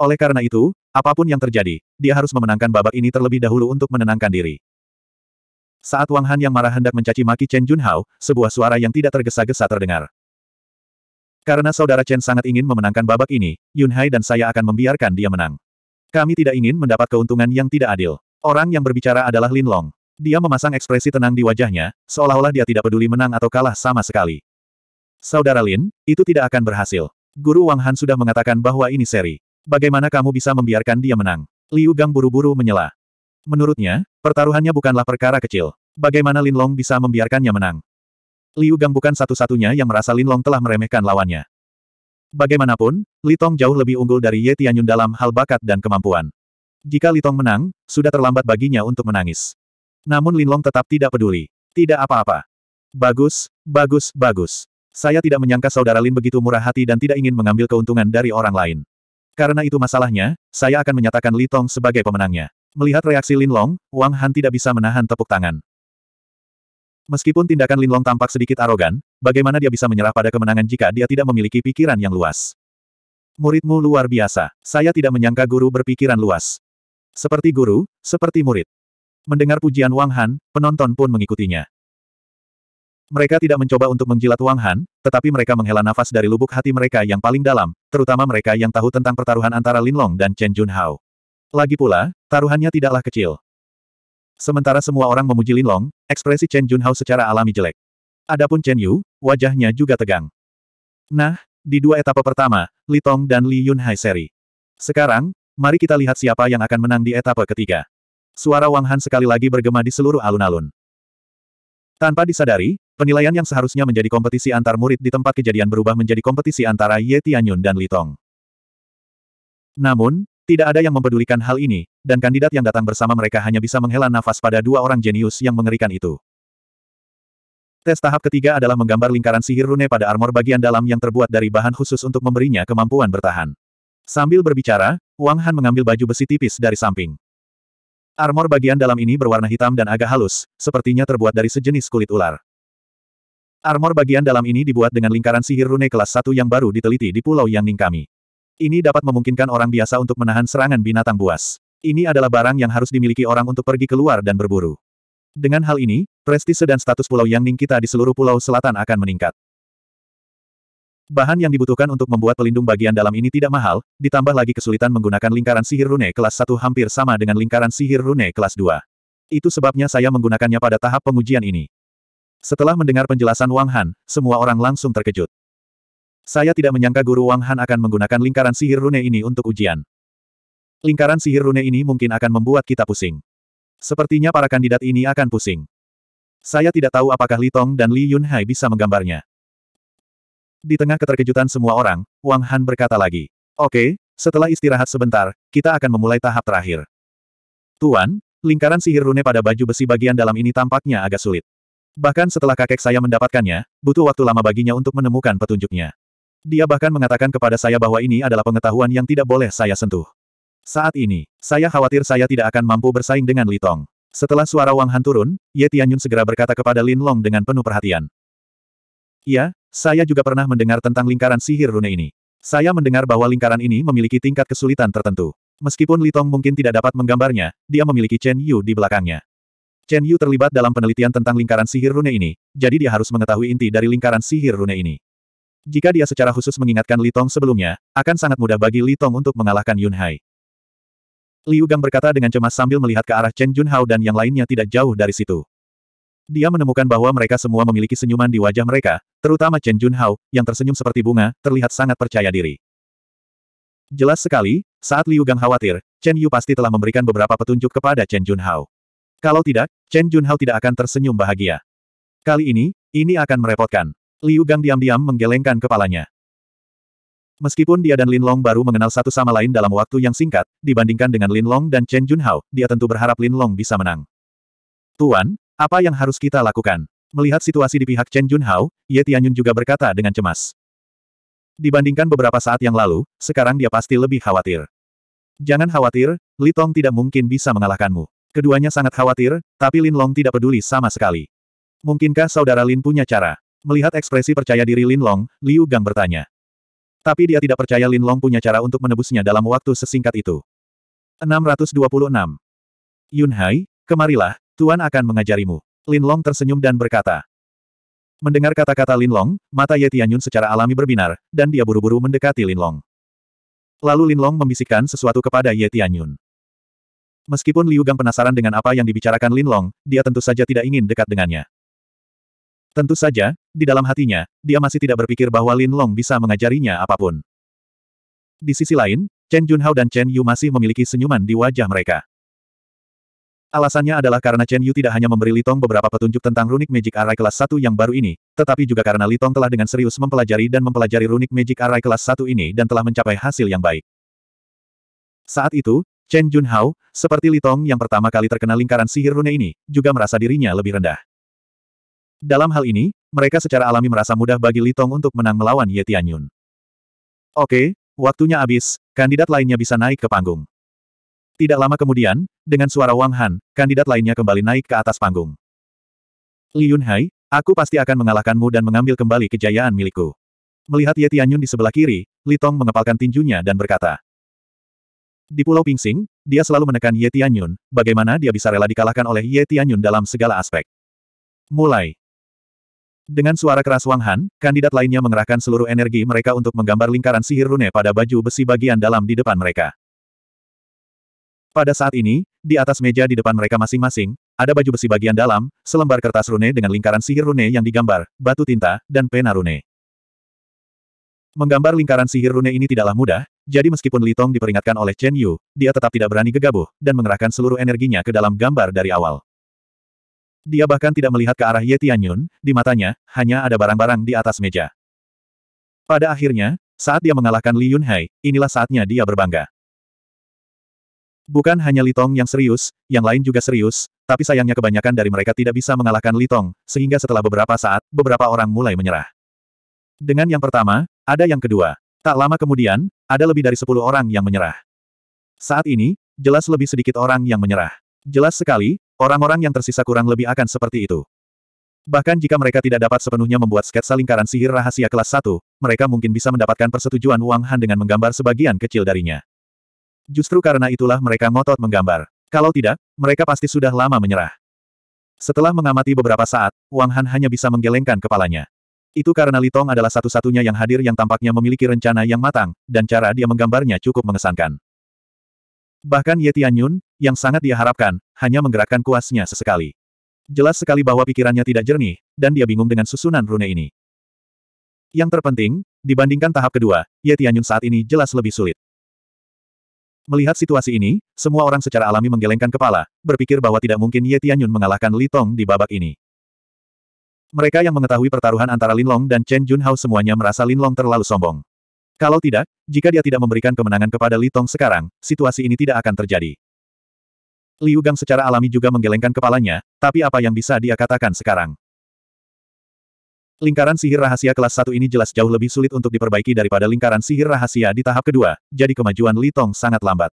Oleh karena itu, apapun yang terjadi, dia harus memenangkan babak ini terlebih dahulu untuk menenangkan diri. Saat Wang Han yang marah hendak mencaci maki Chen Junhao, sebuah suara yang tidak tergesa-gesa terdengar. Karena saudara Chen sangat ingin memenangkan babak ini, Yunhai dan saya akan membiarkan dia menang. Kami tidak ingin mendapat keuntungan yang tidak adil. Orang yang berbicara adalah Lin Long. Dia memasang ekspresi tenang di wajahnya, seolah-olah dia tidak peduli menang atau kalah sama sekali. Saudara Lin, itu tidak akan berhasil. Guru Wang Han sudah mengatakan bahwa ini seri. Bagaimana kamu bisa membiarkan dia menang? Liu Gang buru-buru menyela. Menurutnya, pertaruhannya bukanlah perkara kecil. Bagaimana Lin Long bisa membiarkannya menang? Liu Gang bukan satu-satunya yang merasa Lin Long telah meremehkan lawannya. Bagaimanapun, Li Tong jauh lebih unggul dari Ye Tianyun dalam hal bakat dan kemampuan. Jika Li Tong menang, sudah terlambat baginya untuk menangis. Namun Linlong tetap tidak peduli. Tidak apa-apa. Bagus, bagus, bagus. Saya tidak menyangka saudara Lin begitu murah hati dan tidak ingin mengambil keuntungan dari orang lain. Karena itu masalahnya, saya akan menyatakan Li Tong sebagai pemenangnya. Melihat reaksi Lin Long, Wang Han tidak bisa menahan tepuk tangan. Meskipun tindakan Lin Long tampak sedikit arogan, bagaimana dia bisa menyerah pada kemenangan jika dia tidak memiliki pikiran yang luas? Muridmu luar biasa. Saya tidak menyangka guru berpikiran luas. Seperti guru, seperti murid. Mendengar pujian Wang Han, penonton pun mengikutinya. Mereka tidak mencoba untuk menjilat Wang Han, tetapi mereka menghela nafas dari lubuk hati mereka yang paling dalam, terutama mereka yang tahu tentang pertaruhan antara Lin Long dan Chen Jun Hao. Lagi pula, taruhannya tidaklah kecil. Sementara semua orang memuji Lin Long, ekspresi Chen Jun Hao secara alami jelek. Adapun Chen Yu, wajahnya juga tegang. Nah, di dua etapa pertama, Li Tong dan Li Yun Hai seri. Sekarang, mari kita lihat siapa yang akan menang di etapa ketiga. Suara Wang Han sekali lagi bergema di seluruh alun-alun. Tanpa disadari, penilaian yang seharusnya menjadi kompetisi antar murid di tempat kejadian berubah menjadi kompetisi antara Ye Tianyun dan Li Tong. Namun, tidak ada yang mempedulikan hal ini, dan kandidat yang datang bersama mereka hanya bisa menghela nafas pada dua orang jenius yang mengerikan itu. Tes tahap ketiga adalah menggambar lingkaran sihir rune pada armor bagian dalam yang terbuat dari bahan khusus untuk memberinya kemampuan bertahan. Sambil berbicara, Wang Han mengambil baju besi tipis dari samping. Armor bagian dalam ini berwarna hitam dan agak halus, sepertinya terbuat dari sejenis kulit ular. Armor bagian dalam ini dibuat dengan lingkaran sihir rune kelas 1 yang baru diteliti di Pulau Yang kami. Ini dapat memungkinkan orang biasa untuk menahan serangan binatang buas. Ini adalah barang yang harus dimiliki orang untuk pergi keluar dan berburu. Dengan hal ini, prestise dan status Pulau Yang Ning kita di seluruh Pulau Selatan akan meningkat. Bahan yang dibutuhkan untuk membuat pelindung bagian dalam ini tidak mahal, ditambah lagi kesulitan menggunakan lingkaran sihir rune kelas 1 hampir sama dengan lingkaran sihir rune kelas 2. Itu sebabnya saya menggunakannya pada tahap pengujian ini. Setelah mendengar penjelasan Wang Han, semua orang langsung terkejut. Saya tidak menyangka guru Wang Han akan menggunakan lingkaran sihir rune ini untuk ujian. Lingkaran sihir rune ini mungkin akan membuat kita pusing. Sepertinya para kandidat ini akan pusing. Saya tidak tahu apakah Li Tong dan Li Yunhai bisa menggambarnya. Di tengah keterkejutan semua orang, Wang Han berkata lagi. Oke, setelah istirahat sebentar, kita akan memulai tahap terakhir. Tuan, lingkaran sihir rune pada baju besi bagian dalam ini tampaknya agak sulit. Bahkan setelah kakek saya mendapatkannya, butuh waktu lama baginya untuk menemukan petunjuknya. Dia bahkan mengatakan kepada saya bahwa ini adalah pengetahuan yang tidak boleh saya sentuh. Saat ini, saya khawatir saya tidak akan mampu bersaing dengan Litong. Setelah suara Wang Han turun, Ye Tianyun segera berkata kepada Lin Long dengan penuh perhatian. Ya, saya juga pernah mendengar tentang lingkaran sihir rune ini. Saya mendengar bahwa lingkaran ini memiliki tingkat kesulitan tertentu. Meskipun Litong mungkin tidak dapat menggambarnya, dia memiliki Chen Yu di belakangnya. Chen Yu terlibat dalam penelitian tentang lingkaran sihir rune ini, jadi dia harus mengetahui inti dari lingkaran sihir rune ini. Jika dia secara khusus mengingatkan Litong sebelumnya, akan sangat mudah bagi Litong untuk mengalahkan Yun Hai. Liu Gang berkata dengan cemas sambil melihat ke arah Chen Junhao dan yang lainnya tidak jauh dari situ. Dia menemukan bahwa mereka semua memiliki senyuman di wajah mereka, terutama Chen Junhao, yang tersenyum seperti bunga, terlihat sangat percaya diri. Jelas sekali, saat Liu Gang khawatir, Chen Yu pasti telah memberikan beberapa petunjuk kepada Chen Junhao. Kalau tidak, Chen Junhao tidak akan tersenyum bahagia. Kali ini, ini akan merepotkan. Liu Gang diam-diam menggelengkan kepalanya. Meskipun dia dan Lin Long baru mengenal satu sama lain dalam waktu yang singkat, dibandingkan dengan Lin Long dan Chen Junhao, dia tentu berharap Lin Long bisa menang. Tuan, apa yang harus kita lakukan? Melihat situasi di pihak Chen Junhao, Ye Tianyun juga berkata dengan cemas. Dibandingkan beberapa saat yang lalu, sekarang dia pasti lebih khawatir. Jangan khawatir, Li Tong tidak mungkin bisa mengalahkanmu. Keduanya sangat khawatir, tapi Lin Long tidak peduli sama sekali. Mungkinkah saudara Lin punya cara? Melihat ekspresi percaya diri Lin Long, Liu Gang bertanya. Tapi dia tidak percaya Lin Long punya cara untuk menebusnya dalam waktu sesingkat itu. 626. Yun Hai, kemarilah, Tuan akan mengajarimu. Lin Long tersenyum dan berkata. Mendengar kata-kata Lin Long, mata Ye Tianyun secara alami berbinar, dan dia buru-buru mendekati Lin Long. Lalu Lin Long membisikkan sesuatu kepada Ye Tianyun. Meskipun Liu Gang penasaran dengan apa yang dibicarakan Lin Long, dia tentu saja tidak ingin dekat dengannya. Tentu saja, di dalam hatinya, dia masih tidak berpikir bahwa Lin Long bisa mengajarinya apapun. Di sisi lain, Chen Junhao dan Chen Yu masih memiliki senyuman di wajah mereka. Alasannya adalah karena Chen Yu tidak hanya memberi Litong beberapa petunjuk tentang runik Magic Array kelas 1 yang baru ini, tetapi juga karena Litong telah dengan serius mempelajari dan mempelajari runik Magic Array kelas 1 ini dan telah mencapai hasil yang baik. Saat itu, Chen Junhao, seperti Litong yang pertama kali terkena lingkaran sihir rune ini, juga merasa dirinya lebih rendah. Dalam hal ini, mereka secara alami merasa mudah bagi Litong untuk menang melawan Ye Tianyun. Oke, waktunya habis, kandidat lainnya bisa naik ke panggung. Tidak lama kemudian, dengan suara Wang Han, kandidat lainnya kembali naik ke atas panggung. Li Yunhai, aku pasti akan mengalahkanmu dan mengambil kembali kejayaan milikku. Melihat Ye Tianyun di sebelah kiri, Li Tong mengepalkan tinjunya dan berkata. Di Pulau Pingsing, dia selalu menekan Ye Tianyun, bagaimana dia bisa rela dikalahkan oleh Ye Tianyun dalam segala aspek. Mulai. Dengan suara keras Wang Han, kandidat lainnya mengerahkan seluruh energi mereka untuk menggambar lingkaran sihir rune pada baju besi bagian dalam di depan mereka. Pada saat ini, di atas meja di depan mereka masing-masing, ada baju besi bagian dalam, selembar kertas rune dengan lingkaran sihir rune yang digambar, batu tinta, dan pena rune. Menggambar lingkaran sihir rune ini tidaklah mudah, jadi meskipun Litong diperingatkan oleh Chen Yu, dia tetap tidak berani gegabah, dan mengerahkan seluruh energinya ke dalam gambar dari awal. Dia bahkan tidak melihat ke arah Ye Tianyun, di matanya, hanya ada barang-barang di atas meja. Pada akhirnya, saat dia mengalahkan Li Yunhai, inilah saatnya dia berbangga. Bukan hanya Litong yang serius, yang lain juga serius, tapi sayangnya kebanyakan dari mereka tidak bisa mengalahkan Litong, sehingga setelah beberapa saat, beberapa orang mulai menyerah. Dengan yang pertama, ada yang kedua. Tak lama kemudian, ada lebih dari sepuluh orang yang menyerah. Saat ini, jelas lebih sedikit orang yang menyerah. Jelas sekali, orang-orang yang tersisa kurang lebih akan seperti itu. Bahkan jika mereka tidak dapat sepenuhnya membuat sketsa lingkaran sihir rahasia kelas 1, mereka mungkin bisa mendapatkan persetujuan Wang Han dengan menggambar sebagian kecil darinya. Justru karena itulah mereka ngotot menggambar. Kalau tidak, mereka pasti sudah lama menyerah. Setelah mengamati beberapa saat, Wang Han hanya bisa menggelengkan kepalanya. Itu karena Litong adalah satu-satunya yang hadir yang tampaknya memiliki rencana yang matang, dan cara dia menggambarnya cukup mengesankan. Bahkan Ye Tianyun, yang sangat dia harapkan, hanya menggerakkan kuasnya sesekali. Jelas sekali bahwa pikirannya tidak jernih, dan dia bingung dengan susunan rune ini. Yang terpenting, dibandingkan tahap kedua, Ye Tianyun saat ini jelas lebih sulit. Melihat situasi ini, semua orang secara alami menggelengkan kepala, berpikir bahwa tidak mungkin Ye Tianyun mengalahkan Li Tong di babak ini. Mereka yang mengetahui pertaruhan antara Lin Long dan Chen Junhao semuanya merasa Lin Long terlalu sombong. Kalau tidak, jika dia tidak memberikan kemenangan kepada Li Tong sekarang, situasi ini tidak akan terjadi. Liu Gang secara alami juga menggelengkan kepalanya, tapi apa yang bisa dia katakan sekarang? Lingkaran sihir rahasia kelas 1 ini jelas jauh lebih sulit untuk diperbaiki daripada lingkaran sihir rahasia di tahap kedua, jadi kemajuan Li Tong sangat lambat.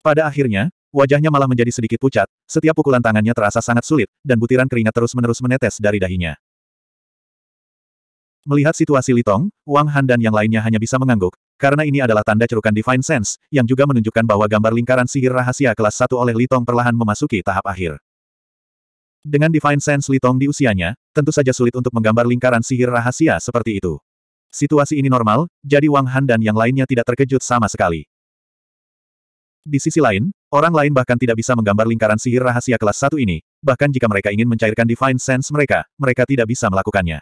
Pada akhirnya, wajahnya malah menjadi sedikit pucat, setiap pukulan tangannya terasa sangat sulit, dan butiran keringat terus-menerus menetes dari dahinya. Melihat situasi Litong, Wang Han dan yang lainnya hanya bisa mengangguk, karena ini adalah tanda cerukan Divine Sense, yang juga menunjukkan bahwa gambar lingkaran sihir rahasia kelas 1 oleh Litong perlahan memasuki tahap akhir. Dengan Divine Sense Litong di usianya, tentu saja sulit untuk menggambar lingkaran sihir rahasia seperti itu. Situasi ini normal, jadi Wang Han dan yang lainnya tidak terkejut sama sekali. Di sisi lain, orang lain bahkan tidak bisa menggambar lingkaran sihir rahasia kelas satu ini, bahkan jika mereka ingin mencairkan Divine Sense mereka, mereka tidak bisa melakukannya.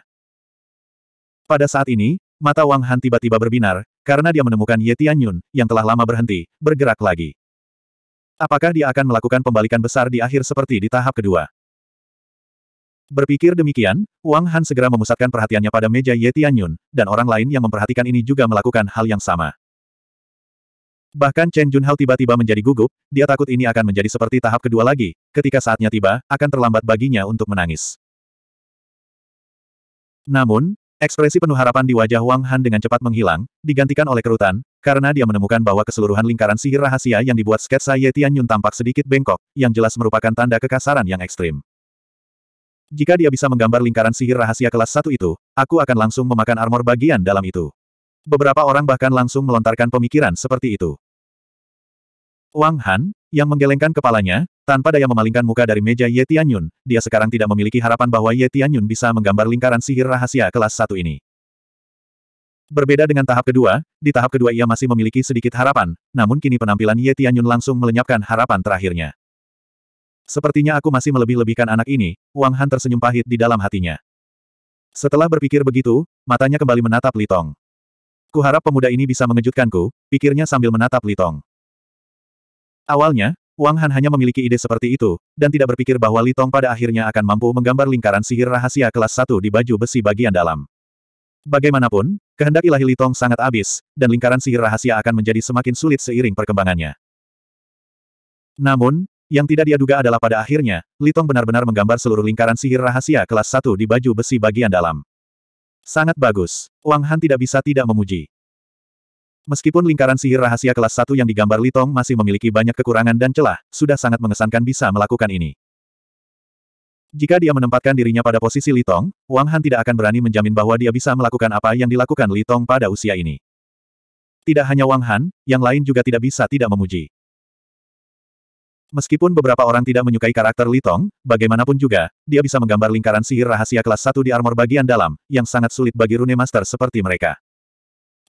Pada saat ini, mata Wang Han tiba-tiba berbinar, karena dia menemukan Ye Tianyun, yang telah lama berhenti, bergerak lagi. Apakah dia akan melakukan pembalikan besar di akhir seperti di tahap kedua? Berpikir demikian, Wang Han segera memusatkan perhatiannya pada meja Ye Tianyun, dan orang lain yang memperhatikan ini juga melakukan hal yang sama. Bahkan Chen Junhao tiba-tiba menjadi gugup, dia takut ini akan menjadi seperti tahap kedua lagi, ketika saatnya tiba, akan terlambat baginya untuk menangis. Namun, ekspresi penuh harapan di wajah Wang Han dengan cepat menghilang, digantikan oleh kerutan, karena dia menemukan bahwa keseluruhan lingkaran sihir rahasia yang dibuat sketsa Ye Tianyun tampak sedikit bengkok, yang jelas merupakan tanda kekasaran yang ekstrim. Jika dia bisa menggambar lingkaran sihir rahasia kelas satu itu, aku akan langsung memakan armor bagian dalam itu. Beberapa orang bahkan langsung melontarkan pemikiran seperti itu. Wang Han, yang menggelengkan kepalanya, tanpa daya memalingkan muka dari meja Ye Tianyun, dia sekarang tidak memiliki harapan bahwa Ye Tianyun bisa menggambar lingkaran sihir rahasia kelas satu ini. Berbeda dengan tahap kedua, di tahap kedua ia masih memiliki sedikit harapan, namun kini penampilan Ye Tianyun langsung melenyapkan harapan terakhirnya. Sepertinya aku masih melebih-lebihkan anak ini, Wang Han tersenyum pahit di dalam hatinya. Setelah berpikir begitu, matanya kembali menatap Litong. Kuharap pemuda ini bisa mengejutkanku, pikirnya sambil menatap Litong. Awalnya, Wang Han hanya memiliki ide seperti itu, dan tidak berpikir bahwa Litong pada akhirnya akan mampu menggambar lingkaran sihir rahasia kelas 1 di baju besi bagian dalam. Bagaimanapun, kehendak ilahi Litong sangat abis, dan lingkaran sihir rahasia akan menjadi semakin sulit seiring perkembangannya. Namun, yang tidak dia duga adalah pada akhirnya, Litong benar-benar menggambar seluruh lingkaran sihir rahasia kelas 1 di baju besi bagian dalam. Sangat bagus. Wang Han tidak bisa tidak memuji. Meskipun lingkaran sihir rahasia kelas 1 yang digambar Litong masih memiliki banyak kekurangan dan celah, sudah sangat mengesankan bisa melakukan ini. Jika dia menempatkan dirinya pada posisi Litong, Wang Han tidak akan berani menjamin bahwa dia bisa melakukan apa yang dilakukan Litong pada usia ini. Tidak hanya Wang Han, yang lain juga tidak bisa tidak memuji. Meskipun beberapa orang tidak menyukai karakter Litong, bagaimanapun juga, dia bisa menggambar lingkaran sihir rahasia kelas 1 di armor bagian dalam, yang sangat sulit bagi rune master seperti mereka.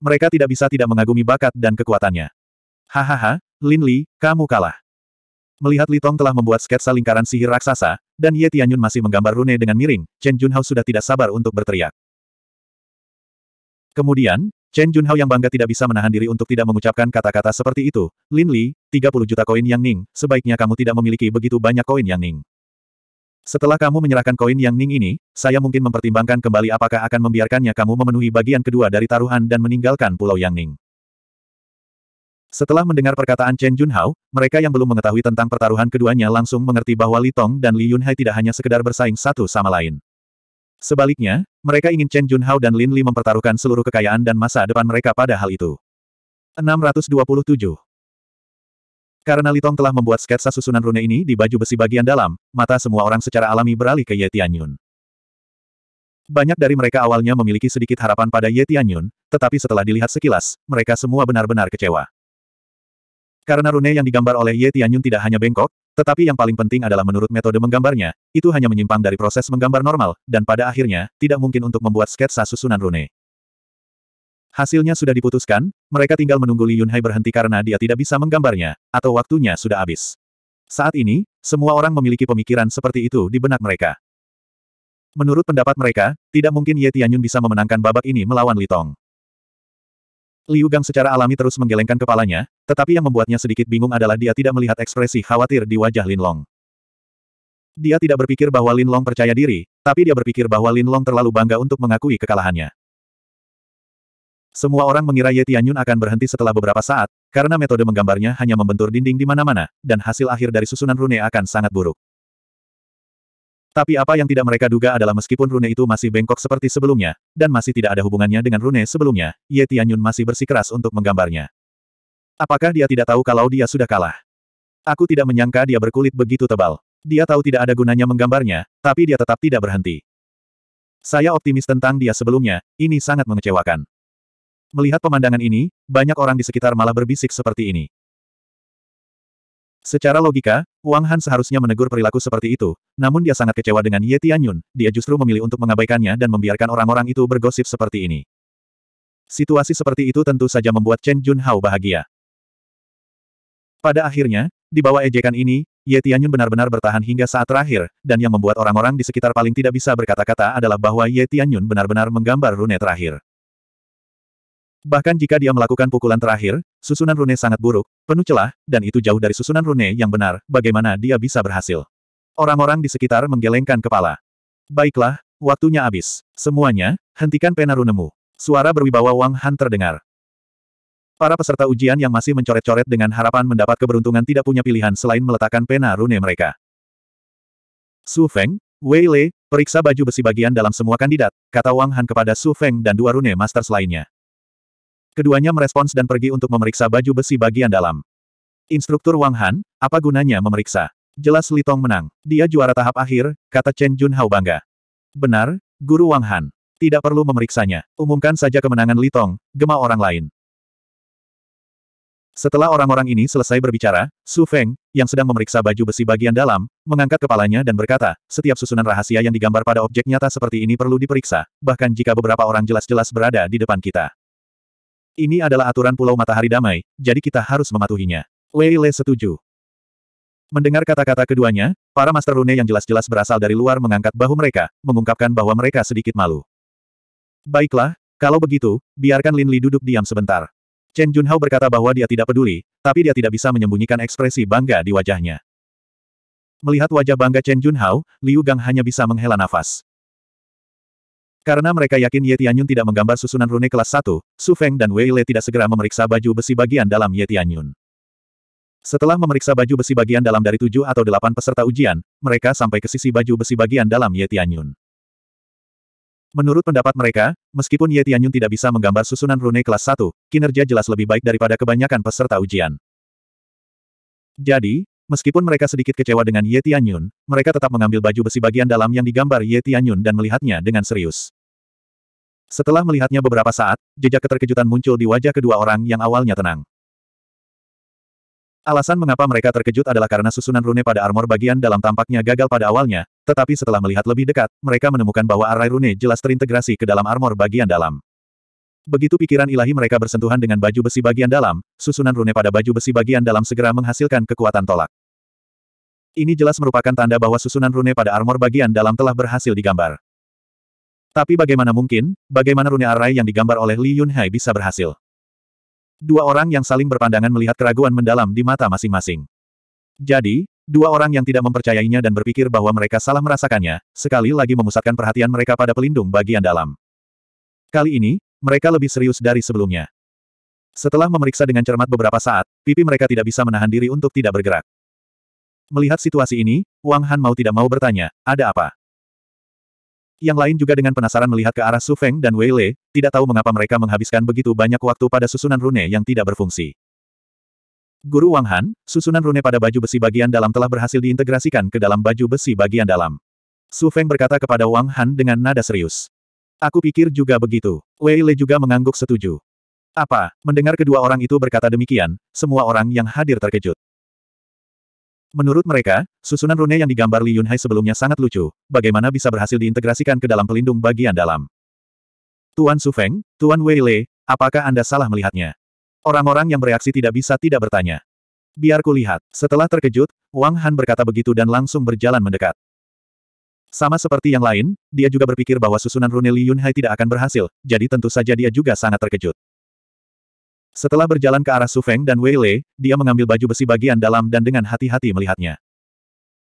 Mereka tidak bisa tidak mengagumi bakat dan kekuatannya. Hahaha, Lin Li, kamu kalah. Melihat Litong telah membuat sketsa lingkaran sihir raksasa, dan Ye Tianyun masih menggambar rune dengan miring, Chen Junhao sudah tidak sabar untuk berteriak. Kemudian, Chen Junhao yang bangga tidak bisa menahan diri untuk tidak mengucapkan kata-kata seperti itu. Lin Li, 30 juta koin yang Ning, sebaiknya kamu tidak memiliki begitu banyak koin yang Ning. Setelah kamu menyerahkan koin yang Ning ini, saya mungkin mempertimbangkan kembali apakah akan membiarkannya kamu memenuhi bagian kedua dari taruhan dan meninggalkan pulau yang Ning. Setelah mendengar perkataan Chen Junhao, mereka yang belum mengetahui tentang pertaruhan keduanya langsung mengerti bahwa Li Tong dan Li Yunhai tidak hanya sekedar bersaing satu sama lain. Sebaliknya, mereka ingin Chen Junhao dan Lin Li mempertaruhkan seluruh kekayaan dan masa depan mereka pada hal itu. 627 Karena Litong telah membuat sketsa susunan rune ini di baju besi bagian dalam, mata semua orang secara alami beralih ke Ye Tianyun. Banyak dari mereka awalnya memiliki sedikit harapan pada Ye Tianyun, tetapi setelah dilihat sekilas, mereka semua benar-benar kecewa. Karena rune yang digambar oleh Ye Tianyun tidak hanya bengkok, tetapi yang paling penting adalah menurut metode menggambarnya, itu hanya menyimpang dari proses menggambar normal, dan pada akhirnya, tidak mungkin untuk membuat sketsa susunan rune. Hasilnya sudah diputuskan, mereka tinggal menunggu Li Yunhai berhenti karena dia tidak bisa menggambarnya, atau waktunya sudah habis. Saat ini, semua orang memiliki pemikiran seperti itu di benak mereka. Menurut pendapat mereka, tidak mungkin Ye Tianyun bisa memenangkan babak ini melawan Li Tong. Liu Gang secara alami terus menggelengkan kepalanya, tetapi yang membuatnya sedikit bingung adalah dia tidak melihat ekspresi khawatir di wajah Lin Long. Dia tidak berpikir bahwa Lin Long percaya diri, tapi dia berpikir bahwa Lin Long terlalu bangga untuk mengakui kekalahannya. Semua orang mengira Ye Tianyun akan berhenti setelah beberapa saat, karena metode menggambarnya hanya membentur dinding di mana-mana, dan hasil akhir dari susunan rune akan sangat buruk. Tapi apa yang tidak mereka duga adalah meskipun rune itu masih bengkok seperti sebelumnya, dan masih tidak ada hubungannya dengan rune sebelumnya, Ye Tianyun masih bersikeras untuk menggambarnya. Apakah dia tidak tahu kalau dia sudah kalah? Aku tidak menyangka dia berkulit begitu tebal. Dia tahu tidak ada gunanya menggambarnya, tapi dia tetap tidak berhenti. Saya optimis tentang dia sebelumnya, ini sangat mengecewakan. Melihat pemandangan ini, banyak orang di sekitar malah berbisik seperti ini. Secara logika, Wang Han seharusnya menegur perilaku seperti itu, namun dia sangat kecewa dengan Ye Tianyun, dia justru memilih untuk mengabaikannya dan membiarkan orang-orang itu bergosip seperti ini. Situasi seperti itu tentu saja membuat Chen Jun Hao bahagia. Pada akhirnya, di bawah ejekan ini, Ye Tianyun benar-benar bertahan hingga saat terakhir, dan yang membuat orang-orang di sekitar paling tidak bisa berkata-kata adalah bahwa Ye Tianyun benar-benar menggambar rune terakhir. Bahkan jika dia melakukan pukulan terakhir, susunan rune sangat buruk, penuh celah, dan itu jauh dari susunan rune yang benar, bagaimana dia bisa berhasil. Orang-orang di sekitar menggelengkan kepala. Baiklah, waktunya habis. Semuanya, hentikan pena runemu. Suara berwibawa Wang Han terdengar. Para peserta ujian yang masih mencoret-coret dengan harapan mendapat keberuntungan tidak punya pilihan selain meletakkan pena rune mereka. Su Feng, Wei Le, periksa baju besi bagian dalam semua kandidat, kata Wang Han kepada Su Feng dan dua rune masters lainnya. Keduanya merespons dan pergi untuk memeriksa baju besi bagian dalam. Instruktur Wang Han, apa gunanya memeriksa? Jelas Li Tong menang. Dia juara tahap akhir, kata Chen Jun Junhao bangga. Benar, Guru Wang Han. Tidak perlu memeriksanya. Umumkan saja kemenangan Li Tong, gema orang lain. Setelah orang-orang ini selesai berbicara, Su Feng, yang sedang memeriksa baju besi bagian dalam, mengangkat kepalanya dan berkata, setiap susunan rahasia yang digambar pada objek nyata seperti ini perlu diperiksa, bahkan jika beberapa orang jelas-jelas berada di depan kita. Ini adalah aturan Pulau Matahari Damai, jadi kita harus mematuhinya. Wei Le setuju. Mendengar kata-kata keduanya, para Master Rune yang jelas-jelas berasal dari luar mengangkat bahu mereka, mengungkapkan bahwa mereka sedikit malu. Baiklah, kalau begitu, biarkan Lin Li duduk diam sebentar. Chen Junhao berkata bahwa dia tidak peduli, tapi dia tidak bisa menyembunyikan ekspresi bangga di wajahnya. Melihat wajah bangga Chen Junhao, Liu Gang hanya bisa menghela nafas. Karena mereka yakin Ye Tianyun tidak menggambar susunan rune kelas 1, Su Feng dan Wei Le tidak segera memeriksa baju besi bagian dalam Ye Tianyun. Setelah memeriksa baju besi bagian dalam dari tujuh atau delapan peserta ujian, mereka sampai ke sisi baju besi bagian dalam Ye Tianyun. Menurut pendapat mereka, meskipun Ye Tianyun tidak bisa menggambar susunan rune kelas 1, kinerja jelas lebih baik daripada kebanyakan peserta ujian. Jadi, Meskipun mereka sedikit kecewa dengan Ye Tianyun, mereka tetap mengambil baju besi bagian dalam yang digambar Ye Tianyun dan melihatnya dengan serius. Setelah melihatnya beberapa saat, jejak keterkejutan muncul di wajah kedua orang yang awalnya tenang. Alasan mengapa mereka terkejut adalah karena susunan rune pada armor bagian dalam tampaknya gagal pada awalnya, tetapi setelah melihat lebih dekat, mereka menemukan bahwa arai rune jelas terintegrasi ke dalam armor bagian dalam. Begitu pikiran ilahi mereka bersentuhan dengan baju besi bagian dalam, susunan rune pada baju besi bagian dalam segera menghasilkan kekuatan tolak. Ini jelas merupakan tanda bahwa susunan rune pada armor bagian dalam telah berhasil digambar. Tapi bagaimana mungkin, bagaimana rune arai yang digambar oleh Li Yunhai bisa berhasil? Dua orang yang saling berpandangan melihat keraguan mendalam di mata masing-masing. Jadi, dua orang yang tidak mempercayainya dan berpikir bahwa mereka salah merasakannya, sekali lagi memusatkan perhatian mereka pada pelindung bagian dalam. Kali ini, mereka lebih serius dari sebelumnya. Setelah memeriksa dengan cermat beberapa saat, pipi mereka tidak bisa menahan diri untuk tidak bergerak. Melihat situasi ini, Wang Han mau tidak mau bertanya, ada apa? Yang lain juga dengan penasaran melihat ke arah Su Feng dan Wei Le, tidak tahu mengapa mereka menghabiskan begitu banyak waktu pada susunan rune yang tidak berfungsi. Guru Wang Han, susunan rune pada baju besi bagian dalam telah berhasil diintegrasikan ke dalam baju besi bagian dalam. Su Feng berkata kepada Wang Han dengan nada serius. Aku pikir juga begitu. Wei Le juga mengangguk setuju. Apa? Mendengar kedua orang itu berkata demikian, semua orang yang hadir terkejut. Menurut mereka, susunan rune yang digambar Li Yunhai sebelumnya sangat lucu, bagaimana bisa berhasil diintegrasikan ke dalam pelindung bagian dalam. Tuan Su Feng, Tuan Wei Le, apakah Anda salah melihatnya? Orang-orang yang bereaksi tidak bisa tidak bertanya. Biar lihat. Setelah terkejut, Wang Han berkata begitu dan langsung berjalan mendekat. Sama seperti yang lain, dia juga berpikir bahwa susunan rune Li Yunhai tidak akan berhasil, jadi tentu saja dia juga sangat terkejut. Setelah berjalan ke arah Su Feng dan Wei Lei, dia mengambil baju besi bagian dalam dan dengan hati-hati melihatnya.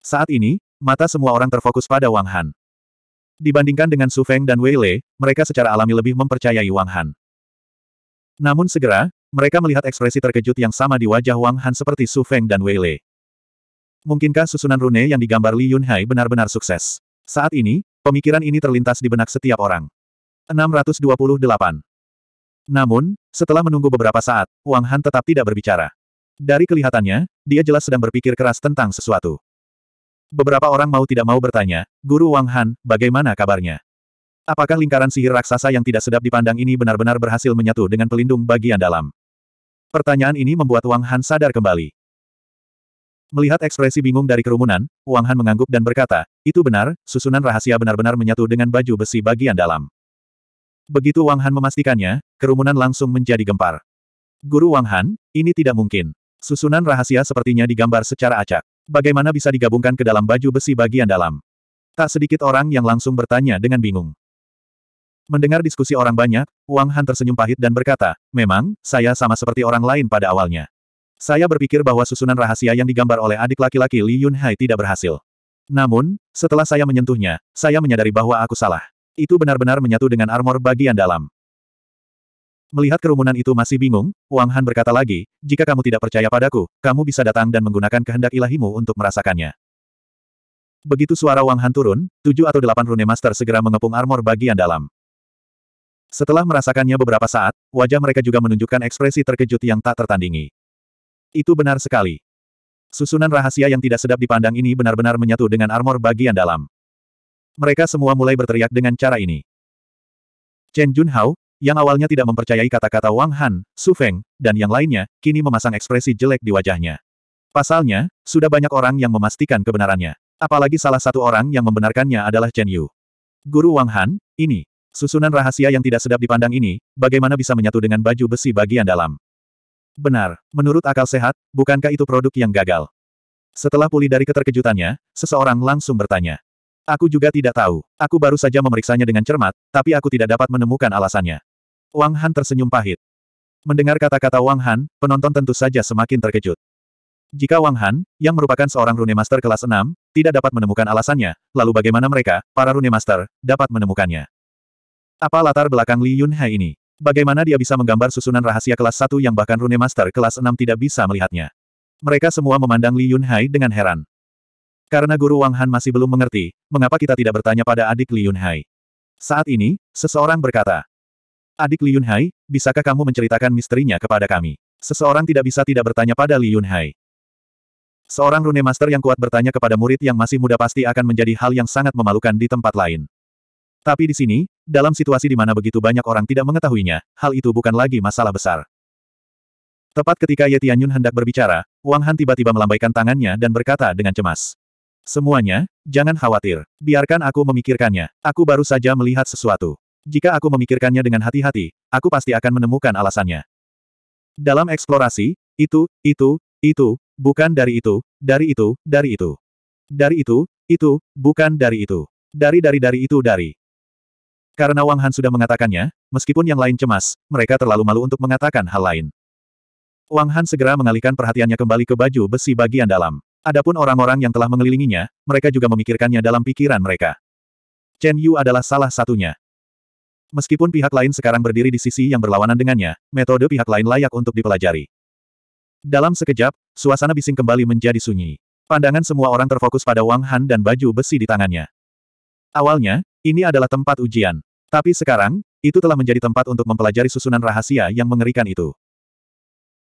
Saat ini, mata semua orang terfokus pada Wang Han. Dibandingkan dengan Su Feng dan Wei Lei, mereka secara alami lebih mempercayai Wang Han. Namun segera, mereka melihat ekspresi terkejut yang sama di wajah Wang Han seperti Su Feng dan Wei Lei. Mungkinkah susunan rune yang digambar Li Yunhai benar-benar sukses? Saat ini, pemikiran ini terlintas di benak setiap orang. 628 namun, setelah menunggu beberapa saat, Wang Han tetap tidak berbicara. Dari kelihatannya, dia jelas sedang berpikir keras tentang sesuatu. Beberapa orang mau tidak mau bertanya, Guru Wang Han, bagaimana kabarnya? Apakah lingkaran sihir raksasa yang tidak sedap dipandang ini benar-benar berhasil menyatu dengan pelindung bagian dalam? Pertanyaan ini membuat Wang Han sadar kembali. Melihat ekspresi bingung dari kerumunan, Wang Han mengangguk dan berkata, itu benar, susunan rahasia benar-benar menyatu dengan baju besi bagian dalam. Begitu Wang Han memastikannya, kerumunan langsung menjadi gempar. Guru Wang Han, ini tidak mungkin. Susunan rahasia sepertinya digambar secara acak. Bagaimana bisa digabungkan ke dalam baju besi bagian dalam? Tak sedikit orang yang langsung bertanya dengan bingung. Mendengar diskusi orang banyak, Wang Han tersenyum pahit dan berkata, memang, saya sama seperti orang lain pada awalnya. Saya berpikir bahwa susunan rahasia yang digambar oleh adik laki-laki Li Yunhai tidak berhasil. Namun, setelah saya menyentuhnya, saya menyadari bahwa aku salah. Itu benar-benar menyatu dengan armor bagian dalam. Melihat kerumunan itu masih bingung, Wang Han berkata lagi, jika kamu tidak percaya padaku, kamu bisa datang dan menggunakan kehendak ilahimu untuk merasakannya. Begitu suara Wang Han turun, tujuh atau delapan rune master segera mengepung armor bagian dalam. Setelah merasakannya beberapa saat, wajah mereka juga menunjukkan ekspresi terkejut yang tak tertandingi. Itu benar sekali. Susunan rahasia yang tidak sedap dipandang ini benar-benar menyatu dengan armor bagian dalam. Mereka semua mulai berteriak dengan cara ini. Chen Junhao, yang awalnya tidak mempercayai kata-kata Wang Han, Su Feng, dan yang lainnya, kini memasang ekspresi jelek di wajahnya. Pasalnya, sudah banyak orang yang memastikan kebenarannya. Apalagi salah satu orang yang membenarkannya adalah Chen Yu. Guru Wang Han, ini, Susunan rahasia yang tidak sedap dipandang ini, bagaimana bisa menyatu dengan baju besi bagian dalam? Benar, menurut akal sehat, bukankah itu produk yang gagal? Setelah pulih dari keterkejutannya, seseorang langsung bertanya. Aku juga tidak tahu. Aku baru saja memeriksanya dengan cermat, tapi aku tidak dapat menemukan alasannya. Wang Han tersenyum pahit. Mendengar kata-kata Wang Han, penonton tentu saja semakin terkejut. Jika Wang Han, yang merupakan seorang Rune Master kelas 6, tidak dapat menemukan alasannya, lalu bagaimana mereka, para Rune Master, dapat menemukannya? Apa latar belakang Li Hai ini? Bagaimana dia bisa menggambar susunan rahasia kelas 1 yang bahkan Rune Master kelas 6 tidak bisa melihatnya? Mereka semua memandang Li Hai dengan heran. Karena Guru Wang Han masih belum mengerti, mengapa kita tidak bertanya pada adik Li Yunhai. Saat ini, seseorang berkata, Adik Li Yunhai, bisakah kamu menceritakan misterinya kepada kami? Seseorang tidak bisa tidak bertanya pada Li Yunhai. Seorang Rune Master yang kuat bertanya kepada murid yang masih muda pasti akan menjadi hal yang sangat memalukan di tempat lain. Tapi di sini, dalam situasi di mana begitu banyak orang tidak mengetahuinya, hal itu bukan lagi masalah besar. Tepat ketika Ye Tianyun hendak berbicara, Wang Han tiba-tiba melambaikan tangannya dan berkata dengan cemas. Semuanya, jangan khawatir. Biarkan aku memikirkannya. Aku baru saja melihat sesuatu. Jika aku memikirkannya dengan hati-hati, aku pasti akan menemukan alasannya. Dalam eksplorasi, itu, itu, itu, bukan dari itu, dari itu, dari itu. Dari itu, itu, bukan dari itu. Dari dari dari itu dari. Karena Wang Han sudah mengatakannya, meskipun yang lain cemas, mereka terlalu malu untuk mengatakan hal lain. Wang Han segera mengalihkan perhatiannya kembali ke baju besi bagian dalam. Adapun orang-orang yang telah mengelilinginya, mereka juga memikirkannya dalam pikiran mereka. Chen Yu adalah salah satunya. Meskipun pihak lain sekarang berdiri di sisi yang berlawanan dengannya, metode pihak lain layak untuk dipelajari. Dalam sekejap, suasana bising kembali menjadi sunyi. Pandangan semua orang terfokus pada Wang Han dan baju besi di tangannya. Awalnya, ini adalah tempat ujian. Tapi sekarang, itu telah menjadi tempat untuk mempelajari susunan rahasia yang mengerikan itu.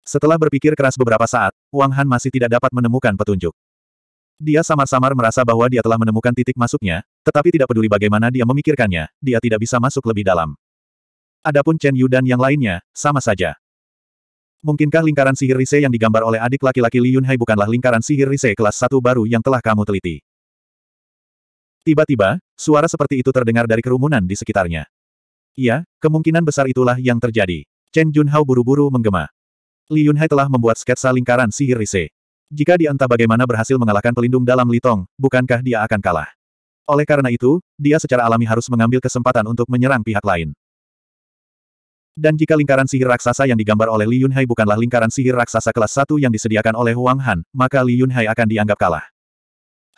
Setelah berpikir keras beberapa saat, Wang Han masih tidak dapat menemukan petunjuk. Dia samar-samar merasa bahwa dia telah menemukan titik masuknya, tetapi tidak peduli bagaimana dia memikirkannya, dia tidak bisa masuk lebih dalam. Adapun Chen Yu dan yang lainnya, sama saja. Mungkinkah lingkaran sihir Rise yang digambar oleh adik laki-laki Li Yunhai bukanlah lingkaran sihir Rise kelas 1 baru yang telah kamu teliti? Tiba-tiba, suara seperti itu terdengar dari kerumunan di sekitarnya. Iya, kemungkinan besar itulah yang terjadi. Chen Junhao buru-buru menggema. Li Yunhai telah membuat sketsa lingkaran sihir Rise. Jika dia entah bagaimana berhasil mengalahkan pelindung dalam Litong, bukankah dia akan kalah? Oleh karena itu, dia secara alami harus mengambil kesempatan untuk menyerang pihak lain. Dan jika lingkaran sihir raksasa yang digambar oleh Li Yunhai bukanlah lingkaran sihir raksasa kelas 1 yang disediakan oleh Huang Han, maka Li Yunhai akan dianggap kalah.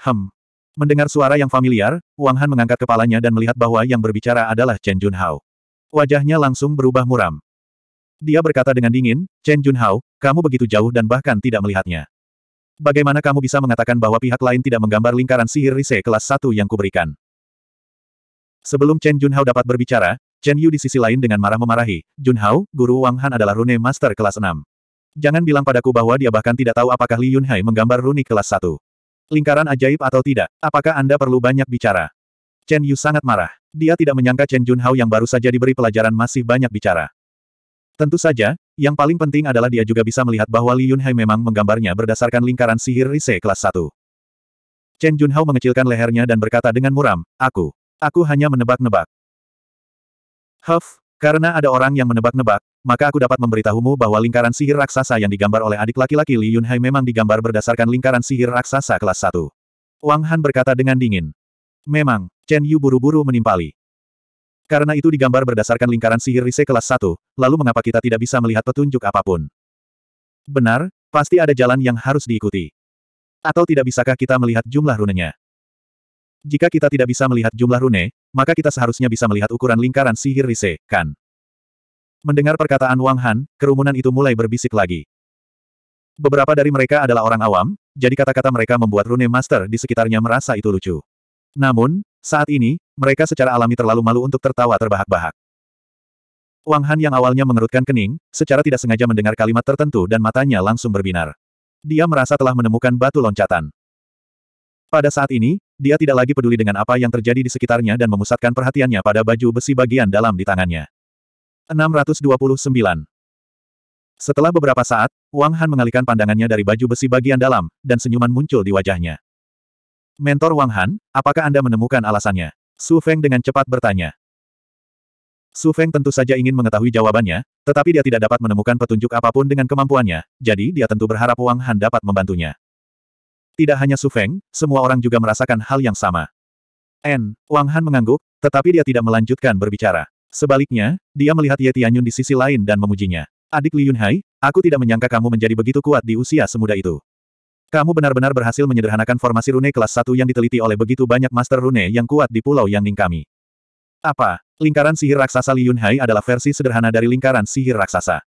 Hem. Mendengar suara yang familiar, Huang Han mengangkat kepalanya dan melihat bahwa yang berbicara adalah Chen Junhao. Wajahnya langsung berubah muram. Dia berkata dengan dingin, Chen Junhao, kamu begitu jauh dan bahkan tidak melihatnya. Bagaimana kamu bisa mengatakan bahwa pihak lain tidak menggambar lingkaran sihir Rise kelas 1 yang kuberikan? Sebelum Chen Junhao dapat berbicara, Chen Yu di sisi lain dengan marah memarahi, Junhao, guru Wang Han adalah rune master kelas 6. Jangan bilang padaku bahwa dia bahkan tidak tahu apakah Li Yunhai menggambar rune kelas 1. Lingkaran ajaib atau tidak, apakah Anda perlu banyak bicara? Chen Yu sangat marah. Dia tidak menyangka Chen Junhao yang baru saja diberi pelajaran masih banyak bicara. Tentu saja, yang paling penting adalah dia juga bisa melihat bahwa Li Yunhai memang menggambarnya berdasarkan lingkaran sihir Rise kelas 1. Chen Junhao mengecilkan lehernya dan berkata dengan muram, Aku. Aku hanya menebak-nebak. Huff, karena ada orang yang menebak-nebak, maka aku dapat memberitahumu bahwa lingkaran sihir raksasa yang digambar oleh adik laki-laki Li Yunhai memang digambar berdasarkan lingkaran sihir raksasa kelas 1. Wang Han berkata dengan dingin. Memang, Chen Yu buru-buru menimpali. Karena itu digambar berdasarkan lingkaran sihir Rise kelas 1, lalu mengapa kita tidak bisa melihat petunjuk apapun? Benar, pasti ada jalan yang harus diikuti. Atau tidak bisakah kita melihat jumlah runenya? Jika kita tidak bisa melihat jumlah rune, maka kita seharusnya bisa melihat ukuran lingkaran sihir Rise, kan? Mendengar perkataan Wang Han, kerumunan itu mulai berbisik lagi. Beberapa dari mereka adalah orang awam, jadi kata-kata mereka membuat rune master di sekitarnya merasa itu lucu. Namun, saat ini, mereka secara alami terlalu malu untuk tertawa terbahak-bahak. Wang Han yang awalnya mengerutkan kening, secara tidak sengaja mendengar kalimat tertentu dan matanya langsung berbinar. Dia merasa telah menemukan batu loncatan. Pada saat ini, dia tidak lagi peduli dengan apa yang terjadi di sekitarnya dan memusatkan perhatiannya pada baju besi bagian dalam di tangannya. 629. Setelah beberapa saat, Wang Han mengalihkan pandangannya dari baju besi bagian dalam, dan senyuman muncul di wajahnya. Mentor Wang Han, apakah Anda menemukan alasannya? Su Feng dengan cepat bertanya. Su Feng tentu saja ingin mengetahui jawabannya, tetapi dia tidak dapat menemukan petunjuk apapun dengan kemampuannya, jadi dia tentu berharap Wang Han dapat membantunya. Tidak hanya Su Feng, semua orang juga merasakan hal yang sama. N. Wang Han mengangguk, tetapi dia tidak melanjutkan berbicara. Sebaliknya, dia melihat Ye Tianyun di sisi lain dan memujinya. Adik Li Yunhai, aku tidak menyangka kamu menjadi begitu kuat di usia semuda itu. Kamu benar-benar berhasil menyederhanakan formasi rune kelas 1 yang diteliti oleh begitu banyak master rune yang kuat di Pulau Yang Ning kami. Apa? Lingkaran sihir raksasa Li Yunhai adalah versi sederhana dari lingkaran sihir raksasa.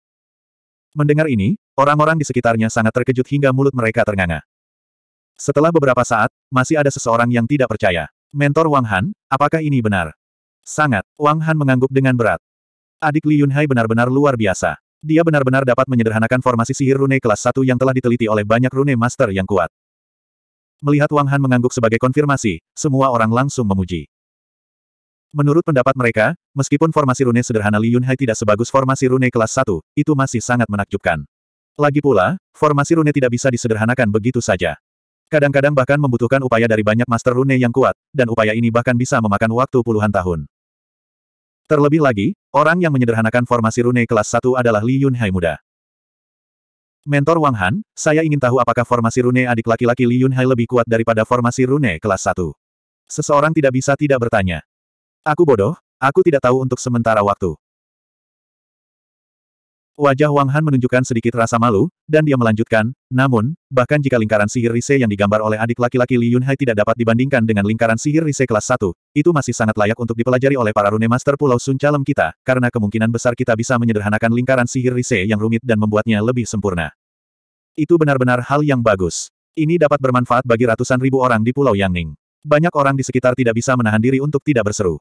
Mendengar ini, orang-orang di sekitarnya sangat terkejut hingga mulut mereka ternganga. Setelah beberapa saat, masih ada seseorang yang tidak percaya. Mentor Wang Han, apakah ini benar? Sangat, Wang Han mengangguk dengan berat. Adik Li Yunhai benar-benar luar biasa. Dia benar-benar dapat menyederhanakan formasi sihir rune kelas 1 yang telah diteliti oleh banyak rune master yang kuat. Melihat Wang Han mengangguk sebagai konfirmasi, semua orang langsung memuji. Menurut pendapat mereka, meskipun formasi rune sederhana Li Yunhai tidak sebagus formasi rune kelas 1, itu masih sangat menakjubkan. Lagi pula, formasi rune tidak bisa disederhanakan begitu saja. Kadang-kadang bahkan membutuhkan upaya dari banyak master rune yang kuat, dan upaya ini bahkan bisa memakan waktu puluhan tahun. Terlebih lagi, Orang yang menyederhanakan formasi rune kelas 1 adalah Li Yunhai muda. Mentor Wang Han, saya ingin tahu apakah formasi rune adik laki-laki Li Yunhai lebih kuat daripada formasi rune kelas 1. Seseorang tidak bisa tidak bertanya. Aku bodoh, aku tidak tahu untuk sementara waktu. Wajah Wang Han menunjukkan sedikit rasa malu, dan dia melanjutkan, namun, bahkan jika lingkaran sihir Rise yang digambar oleh adik laki-laki Li Yunhai tidak dapat dibandingkan dengan lingkaran sihir Rise kelas 1, itu masih sangat layak untuk dipelajari oleh para rune master Pulau Sun Calem kita, karena kemungkinan besar kita bisa menyederhanakan lingkaran sihir Rise yang rumit dan membuatnya lebih sempurna. Itu benar-benar hal yang bagus. Ini dapat bermanfaat bagi ratusan ribu orang di Pulau Yangning. Banyak orang di sekitar tidak bisa menahan diri untuk tidak berseru.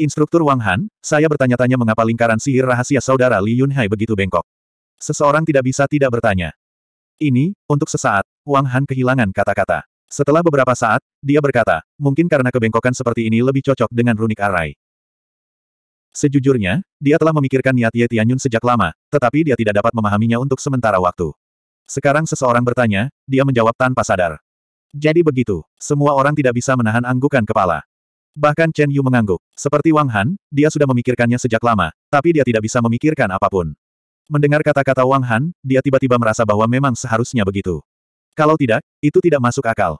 Instruktur Wang Han, saya bertanya-tanya mengapa lingkaran sihir rahasia saudara Li Yunhai begitu bengkok. Seseorang tidak bisa tidak bertanya. Ini, untuk sesaat, Wang Han kehilangan kata-kata. Setelah beberapa saat, dia berkata, mungkin karena kebengkokan seperti ini lebih cocok dengan runik arai. Sejujurnya, dia telah memikirkan niat Ye Tianyun sejak lama, tetapi dia tidak dapat memahaminya untuk sementara waktu. Sekarang seseorang bertanya, dia menjawab tanpa sadar. Jadi begitu, semua orang tidak bisa menahan anggukan kepala. Bahkan Chen Yu mengangguk. Seperti Wang Han, dia sudah memikirkannya sejak lama, tapi dia tidak bisa memikirkan apapun. Mendengar kata-kata Wang Han, dia tiba-tiba merasa bahwa memang seharusnya begitu. Kalau tidak, itu tidak masuk akal.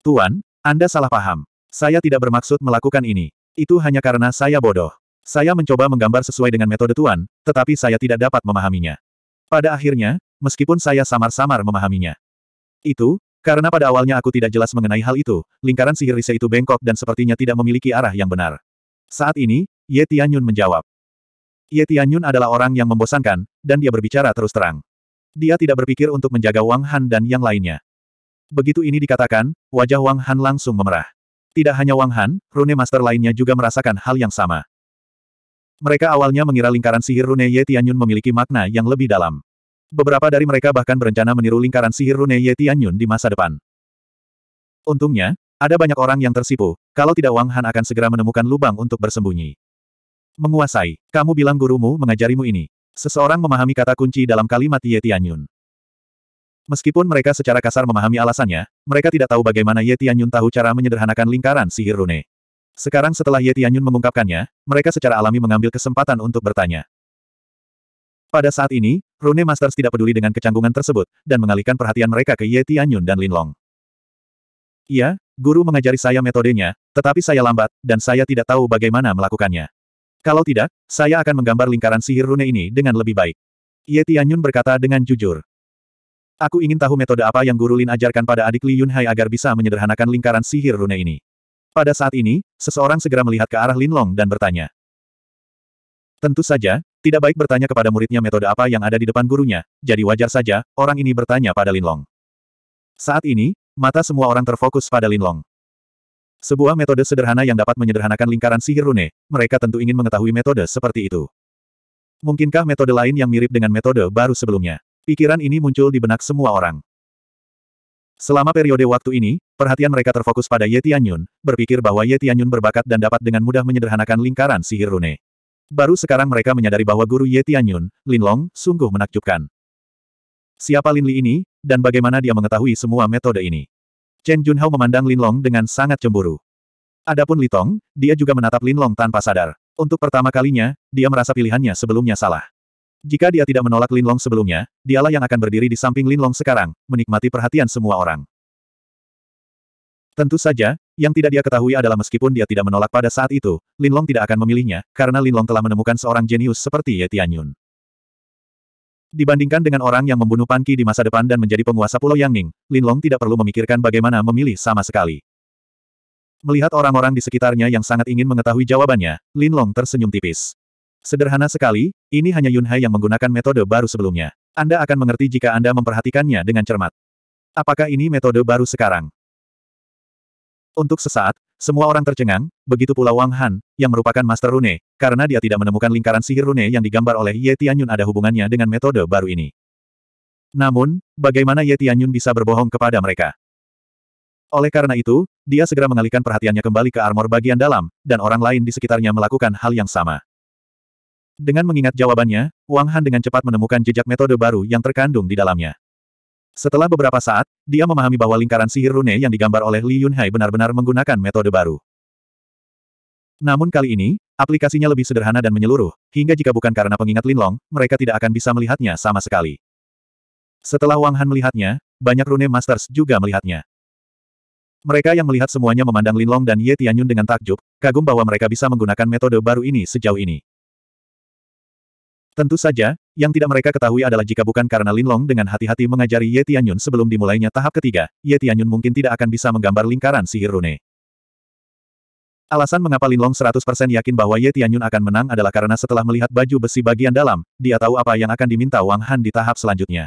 Tuan, Anda salah paham. Saya tidak bermaksud melakukan ini. Itu hanya karena saya bodoh. Saya mencoba menggambar sesuai dengan metode Tuan, tetapi saya tidak dapat memahaminya. Pada akhirnya, meskipun saya samar-samar memahaminya. Itu, karena pada awalnya aku tidak jelas mengenai hal itu, lingkaran sihir Rise itu bengkok dan sepertinya tidak memiliki arah yang benar. Saat ini, Ye Tianyun menjawab. Ye Tianyun adalah orang yang membosankan, dan dia berbicara terus terang. Dia tidak berpikir untuk menjaga Wang Han dan yang lainnya. Begitu ini dikatakan, wajah Wang Han langsung memerah. Tidak hanya Wang Han, Rune Master lainnya juga merasakan hal yang sama. Mereka awalnya mengira lingkaran sihir Rune Ye Tianyun memiliki makna yang lebih dalam. Beberapa dari mereka bahkan berencana meniru lingkaran sihir Rune Ye Tianyun di masa depan. Untungnya, ada banyak orang yang tersipu, kalau tidak Wang Han akan segera menemukan lubang untuk bersembunyi. Menguasai, kamu bilang gurumu mengajarimu ini. Seseorang memahami kata kunci dalam kalimat Ye Tianyun. Meskipun mereka secara kasar memahami alasannya, mereka tidak tahu bagaimana Ye Tianyun tahu cara menyederhanakan lingkaran sihir rune. Sekarang setelah Ye Tianyun mengungkapkannya, mereka secara alami mengambil kesempatan untuk bertanya. Pada saat ini, Rune Masters tidak peduli dengan kecanggungan tersebut, dan mengalihkan perhatian mereka ke Ye Tianyun dan Linlong. Iya, guru mengajari saya metodenya, tetapi saya lambat, dan saya tidak tahu bagaimana melakukannya. Kalau tidak, saya akan menggambar lingkaran sihir rune ini dengan lebih baik. Ye Tianyun berkata dengan jujur. Aku ingin tahu metode apa yang guru Lin ajarkan pada adik Li Yunhai agar bisa menyederhanakan lingkaran sihir rune ini. Pada saat ini, seseorang segera melihat ke arah Linlong dan bertanya. Tentu saja, tidak baik bertanya kepada muridnya metode apa yang ada di depan gurunya, jadi wajar saja, orang ini bertanya pada Linlong. Saat ini, mata semua orang terfokus pada Linlong. Sebuah metode sederhana yang dapat menyederhanakan lingkaran sihir rune, mereka tentu ingin mengetahui metode seperti itu. Mungkinkah metode lain yang mirip dengan metode baru sebelumnya? Pikiran ini muncul di benak semua orang. Selama periode waktu ini, perhatian mereka terfokus pada Ye Tianyun, berpikir bahwa Ye Tianyun berbakat dan dapat dengan mudah menyederhanakan lingkaran sihir rune. Baru sekarang mereka menyadari bahwa guru Ye Tianyun, Lin Long, sungguh menakjubkan. Siapa Lin Li ini, dan bagaimana dia mengetahui semua metode ini? Chen Junhao memandang Lin Long dengan sangat cemburu. Adapun Li Tong, dia juga menatap Lin Long tanpa sadar. Untuk pertama kalinya, dia merasa pilihannya sebelumnya salah. Jika dia tidak menolak Lin Long sebelumnya, dialah yang akan berdiri di samping Lin Long sekarang, menikmati perhatian semua orang. Tentu saja, yang tidak dia ketahui adalah meskipun dia tidak menolak pada saat itu, Linlong tidak akan memilihnya, karena Linlong telah menemukan seorang jenius seperti Ye Tianyun. Dibandingkan dengan orang yang membunuh Panki di masa depan dan menjadi penguasa Pulau Yangning, Linlong tidak perlu memikirkan bagaimana memilih sama sekali. Melihat orang-orang di sekitarnya yang sangat ingin mengetahui jawabannya, Linlong tersenyum tipis. Sederhana sekali, ini hanya Yunhai yang menggunakan metode baru sebelumnya. Anda akan mengerti jika Anda memperhatikannya dengan cermat. Apakah ini metode baru sekarang? Untuk sesaat, semua orang tercengang, begitu pula Wang Han, yang merupakan Master Rune, karena dia tidak menemukan lingkaran sihir Rune yang digambar oleh Ye Tianyun ada hubungannya dengan metode baru ini. Namun, bagaimana Ye Tianyun bisa berbohong kepada mereka? Oleh karena itu, dia segera mengalihkan perhatiannya kembali ke armor bagian dalam, dan orang lain di sekitarnya melakukan hal yang sama. Dengan mengingat jawabannya, Wang Han dengan cepat menemukan jejak metode baru yang terkandung di dalamnya. Setelah beberapa saat, dia memahami bahwa lingkaran sihir rune yang digambar oleh Li Yunhai benar-benar menggunakan metode baru. Namun kali ini, aplikasinya lebih sederhana dan menyeluruh, hingga jika bukan karena pengingat Linlong, mereka tidak akan bisa melihatnya sama sekali. Setelah Wang Han melihatnya, banyak rune masters juga melihatnya. Mereka yang melihat semuanya memandang Linlong dan Ye Tianyun dengan takjub, kagum bahwa mereka bisa menggunakan metode baru ini sejauh ini. Tentu saja, yang tidak mereka ketahui adalah jika bukan karena Linlong dengan hati-hati mengajari Ye Tianyun sebelum dimulainya tahap ketiga, Ye Tianyun mungkin tidak akan bisa menggambar lingkaran sihir rune. Alasan mengapa Linlong 100% yakin bahwa Ye Tianyun akan menang adalah karena setelah melihat baju besi bagian dalam, dia tahu apa yang akan diminta Wang Han di tahap selanjutnya.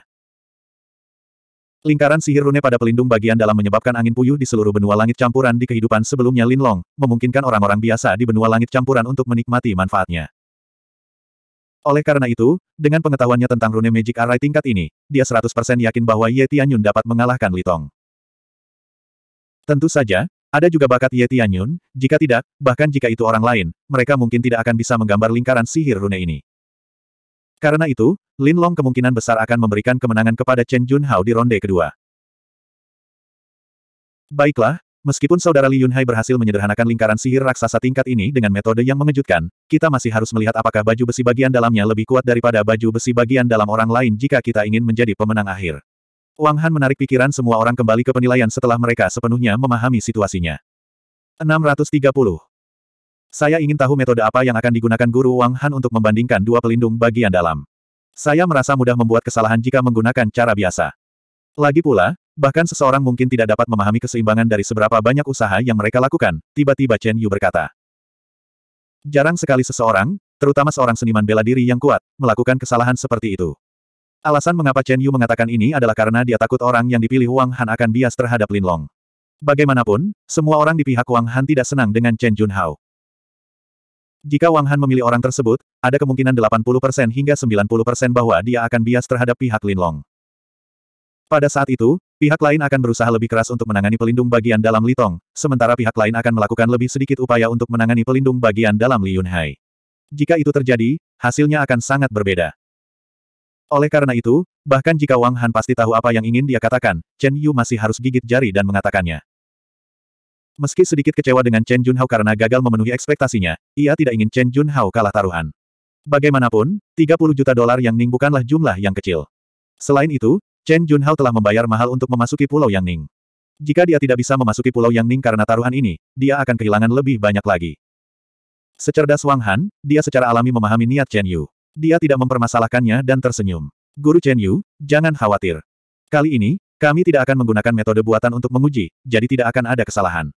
Lingkaran sihir rune pada pelindung bagian dalam menyebabkan angin puyuh di seluruh benua langit campuran di kehidupan sebelumnya Linlong, memungkinkan orang-orang biasa di benua langit campuran untuk menikmati manfaatnya. Oleh karena itu, dengan pengetahuannya tentang rune magic array tingkat ini, dia 100% yakin bahwa Ye Tianyun dapat mengalahkan Litong. Tentu saja, ada juga bakat Ye Tianyun, jika tidak, bahkan jika itu orang lain, mereka mungkin tidak akan bisa menggambar lingkaran sihir rune ini. Karena itu, Lin Long kemungkinan besar akan memberikan kemenangan kepada Chen Jun Hao di ronde kedua. Baiklah, Meskipun saudara Li Yunhai berhasil menyederhanakan lingkaran sihir raksasa tingkat ini dengan metode yang mengejutkan, kita masih harus melihat apakah baju besi bagian dalamnya lebih kuat daripada baju besi bagian dalam orang lain jika kita ingin menjadi pemenang akhir. Wang Han menarik pikiran semua orang kembali ke penilaian setelah mereka sepenuhnya memahami situasinya. 630. Saya ingin tahu metode apa yang akan digunakan guru Wang Han untuk membandingkan dua pelindung bagian dalam. Saya merasa mudah membuat kesalahan jika menggunakan cara biasa. Lagi pula, Bahkan seseorang mungkin tidak dapat memahami keseimbangan dari seberapa banyak usaha yang mereka lakukan, tiba-tiba Chen Yu berkata. Jarang sekali seseorang, terutama seorang seniman bela diri yang kuat, melakukan kesalahan seperti itu. Alasan mengapa Chen Yu mengatakan ini adalah karena dia takut orang yang dipilih Wang Han akan bias terhadap Lin Long. Bagaimanapun, semua orang di pihak Wang Han tidak senang dengan Chen Jun Hao. Jika Wang Han memilih orang tersebut, ada kemungkinan 80% hingga 90% bahwa dia akan bias terhadap pihak Lin Long. Pada saat itu, Pihak lain akan berusaha lebih keras untuk menangani pelindung bagian dalam Litong, sementara pihak lain akan melakukan lebih sedikit upaya untuk menangani pelindung bagian dalam Li Yunhai. Jika itu terjadi, hasilnya akan sangat berbeda. Oleh karena itu, bahkan jika Wang Han pasti tahu apa yang ingin dia katakan, Chen Yu masih harus gigit jari dan mengatakannya. Meski sedikit kecewa dengan Chen Junhao karena gagal memenuhi ekspektasinya, ia tidak ingin Chen Junhao kalah taruhan. Bagaimanapun, 30 juta dolar yang Ning bukanlah jumlah yang kecil. Selain itu, Chen Junhao telah membayar mahal untuk memasuki Pulau Yang Ning. Jika dia tidak bisa memasuki Pulau Yang Ning karena taruhan ini, dia akan kehilangan lebih banyak lagi. Secerdas Wang Han, dia secara alami memahami niat Chen Yu. Dia tidak mempermasalahkannya dan tersenyum. Guru Chen Yu, jangan khawatir. Kali ini, kami tidak akan menggunakan metode buatan untuk menguji, jadi tidak akan ada kesalahan.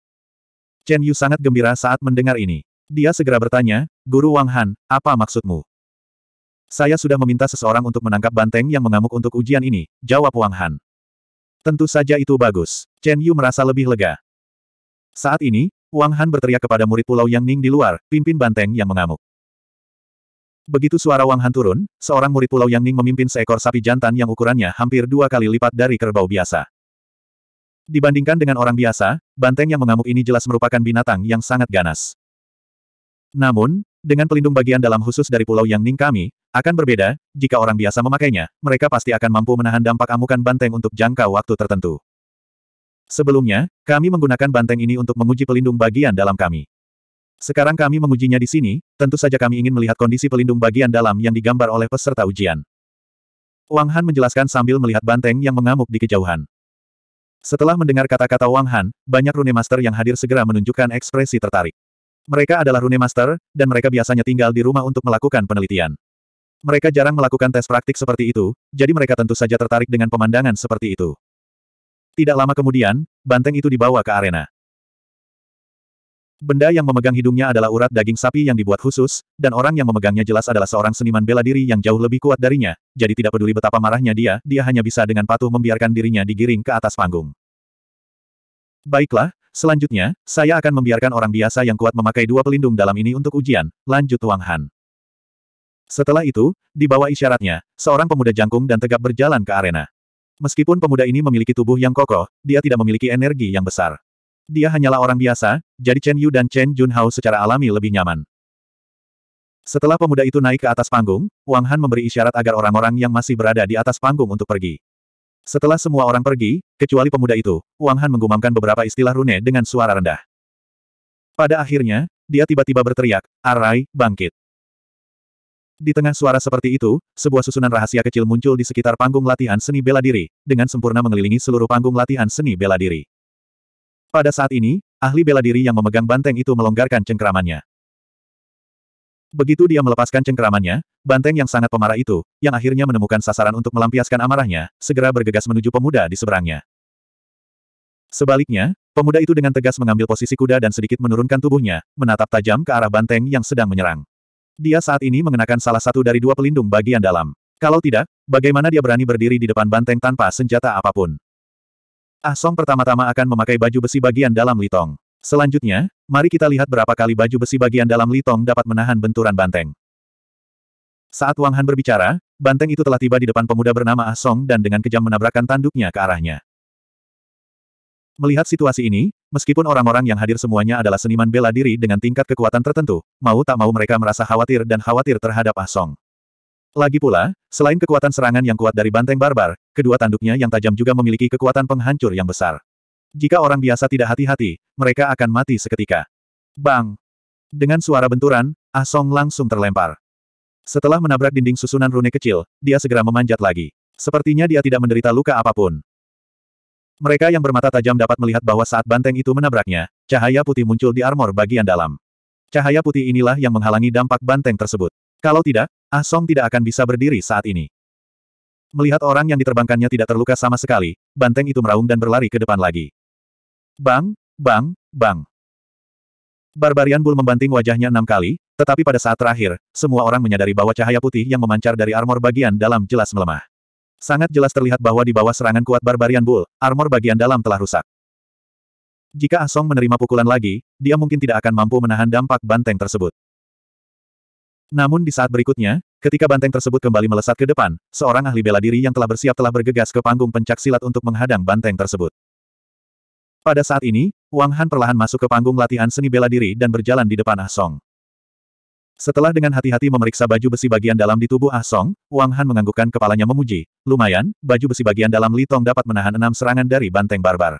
Chen Yu sangat gembira saat mendengar ini. Dia segera bertanya, Guru Wang Han, apa maksudmu? Saya sudah meminta seseorang untuk menangkap banteng yang mengamuk untuk ujian ini, jawab Wang Han. Tentu saja itu bagus. Chen Yu merasa lebih lega. Saat ini, Wang Han berteriak kepada murid Pulau Yang Ning di luar, pimpin banteng yang mengamuk. Begitu suara Wang Han turun, seorang murid Pulau Yang Ning memimpin seekor sapi jantan yang ukurannya hampir dua kali lipat dari kerbau biasa. Dibandingkan dengan orang biasa, banteng yang mengamuk ini jelas merupakan binatang yang sangat ganas. Namun, dengan pelindung bagian dalam khusus dari pulau yang Ning kami, akan berbeda, jika orang biasa memakainya, mereka pasti akan mampu menahan dampak amukan banteng untuk jangka waktu tertentu. Sebelumnya, kami menggunakan banteng ini untuk menguji pelindung bagian dalam kami. Sekarang kami mengujinya di sini, tentu saja kami ingin melihat kondisi pelindung bagian dalam yang digambar oleh peserta ujian. Wang Han menjelaskan sambil melihat banteng yang mengamuk di kejauhan. Setelah mendengar kata-kata Wang Han, banyak rune master yang hadir segera menunjukkan ekspresi tertarik. Mereka adalah rune master, dan mereka biasanya tinggal di rumah untuk melakukan penelitian. Mereka jarang melakukan tes praktik seperti itu, jadi mereka tentu saja tertarik dengan pemandangan seperti itu. Tidak lama kemudian, banteng itu dibawa ke arena. Benda yang memegang hidungnya adalah urat daging sapi yang dibuat khusus, dan orang yang memegangnya jelas adalah seorang seniman bela diri yang jauh lebih kuat darinya, jadi tidak peduli betapa marahnya dia, dia hanya bisa dengan patuh membiarkan dirinya digiring ke atas panggung. Baiklah, selanjutnya, saya akan membiarkan orang biasa yang kuat memakai dua pelindung dalam ini untuk ujian, lanjut Wang Han. Setelah itu, di bawah isyaratnya, seorang pemuda jangkung dan tegap berjalan ke arena. Meskipun pemuda ini memiliki tubuh yang kokoh, dia tidak memiliki energi yang besar. Dia hanyalah orang biasa, jadi Chen Yu dan Chen Jun Hao secara alami lebih nyaman. Setelah pemuda itu naik ke atas panggung, Wang Han memberi isyarat agar orang-orang yang masih berada di atas panggung untuk pergi. Setelah semua orang pergi, kecuali pemuda itu, Wang Han menggumamkan beberapa istilah rune dengan suara rendah. Pada akhirnya, dia tiba-tiba berteriak, Arai, bangkit. Di tengah suara seperti itu, sebuah susunan rahasia kecil muncul di sekitar panggung latihan seni bela diri, dengan sempurna mengelilingi seluruh panggung latihan seni bela diri. Pada saat ini, ahli bela diri yang memegang banteng itu melonggarkan cengkeramannya. Begitu dia melepaskan cengkeramannya, banteng yang sangat pemarah itu, yang akhirnya menemukan sasaran untuk melampiaskan amarahnya, segera bergegas menuju pemuda di seberangnya. Sebaliknya, pemuda itu dengan tegas mengambil posisi kuda dan sedikit menurunkan tubuhnya, menatap tajam ke arah banteng yang sedang menyerang. Dia saat ini mengenakan salah satu dari dua pelindung bagian dalam. Kalau tidak, bagaimana dia berani berdiri di depan banteng tanpa senjata apapun? Ah Song pertama-tama akan memakai baju besi bagian dalam Litong. Selanjutnya, mari kita lihat berapa kali baju besi bagian dalam Litong dapat menahan benturan banteng. Saat Wang Han berbicara, banteng itu telah tiba di depan pemuda bernama Ah Song dan dengan kejam menabrakkan tanduknya ke arahnya. Melihat situasi ini, meskipun orang-orang yang hadir semuanya adalah seniman bela diri dengan tingkat kekuatan tertentu, mau tak mau mereka merasa khawatir dan khawatir terhadap Ah Song. Lagi pula, selain kekuatan serangan yang kuat dari banteng barbar, kedua tanduknya yang tajam juga memiliki kekuatan penghancur yang besar. Jika orang biasa tidak hati-hati, mereka akan mati seketika. Bang! Dengan suara benturan, Ah Song langsung terlempar. Setelah menabrak dinding susunan rune kecil, dia segera memanjat lagi. Sepertinya dia tidak menderita luka apapun. Mereka yang bermata tajam dapat melihat bahwa saat banteng itu menabraknya, cahaya putih muncul di armor bagian dalam. Cahaya putih inilah yang menghalangi dampak banteng tersebut. Kalau tidak, Ah Song tidak akan bisa berdiri saat ini. Melihat orang yang diterbangkannya tidak terluka sama sekali, banteng itu meraung dan berlari ke depan lagi. Bang, bang, bang. Barbarian Bull membanting wajahnya enam kali, tetapi pada saat terakhir, semua orang menyadari bahwa cahaya putih yang memancar dari armor bagian dalam jelas melemah. Sangat jelas terlihat bahwa di bawah serangan kuat Barbarian Bull, armor bagian dalam telah rusak. Jika Asong ah menerima pukulan lagi, dia mungkin tidak akan mampu menahan dampak banteng tersebut. Namun di saat berikutnya, ketika banteng tersebut kembali melesat ke depan, seorang ahli bela diri yang telah bersiap telah bergegas ke panggung pencak silat untuk menghadang banteng tersebut. Pada saat ini, Wang Han perlahan masuk ke panggung latihan seni bela diri dan berjalan di depan Ah Song. Setelah dengan hati-hati memeriksa baju besi bagian dalam di tubuh Ah Song, Wang Han menganggukkan kepalanya memuji, lumayan, baju besi bagian dalam Li Tong dapat menahan enam serangan dari banteng barbar.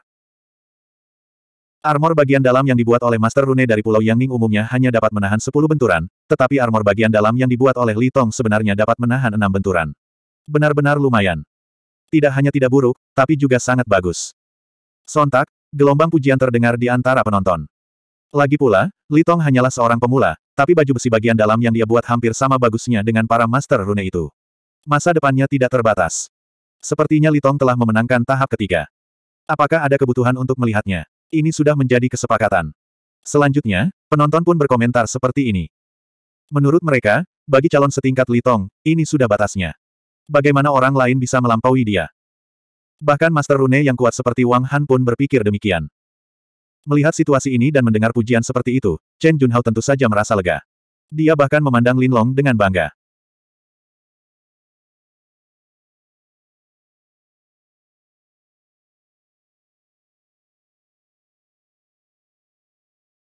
Armor bagian dalam yang dibuat oleh Master Rune dari Pulau Yangning umumnya hanya dapat menahan 10 benturan, tetapi armor bagian dalam yang dibuat oleh Li Tong sebenarnya dapat menahan enam benturan. Benar-benar lumayan. Tidak hanya tidak buruk, tapi juga sangat bagus. Sontak, gelombang pujian terdengar di antara penonton. Lagi pula, Litong hanyalah seorang pemula, tapi baju besi bagian dalam yang dia buat hampir sama bagusnya dengan para master rune itu. Masa depannya tidak terbatas. Sepertinya Litong telah memenangkan tahap ketiga. Apakah ada kebutuhan untuk melihatnya? Ini sudah menjadi kesepakatan. Selanjutnya, penonton pun berkomentar seperti ini. Menurut mereka, bagi calon setingkat Litong, ini sudah batasnya. Bagaimana orang lain bisa melampaui dia? Bahkan Master Rune yang kuat seperti Wang Han pun berpikir demikian. Melihat situasi ini dan mendengar pujian seperti itu, Chen Junhao tentu saja merasa lega. Dia bahkan memandang Lin Long dengan bangga.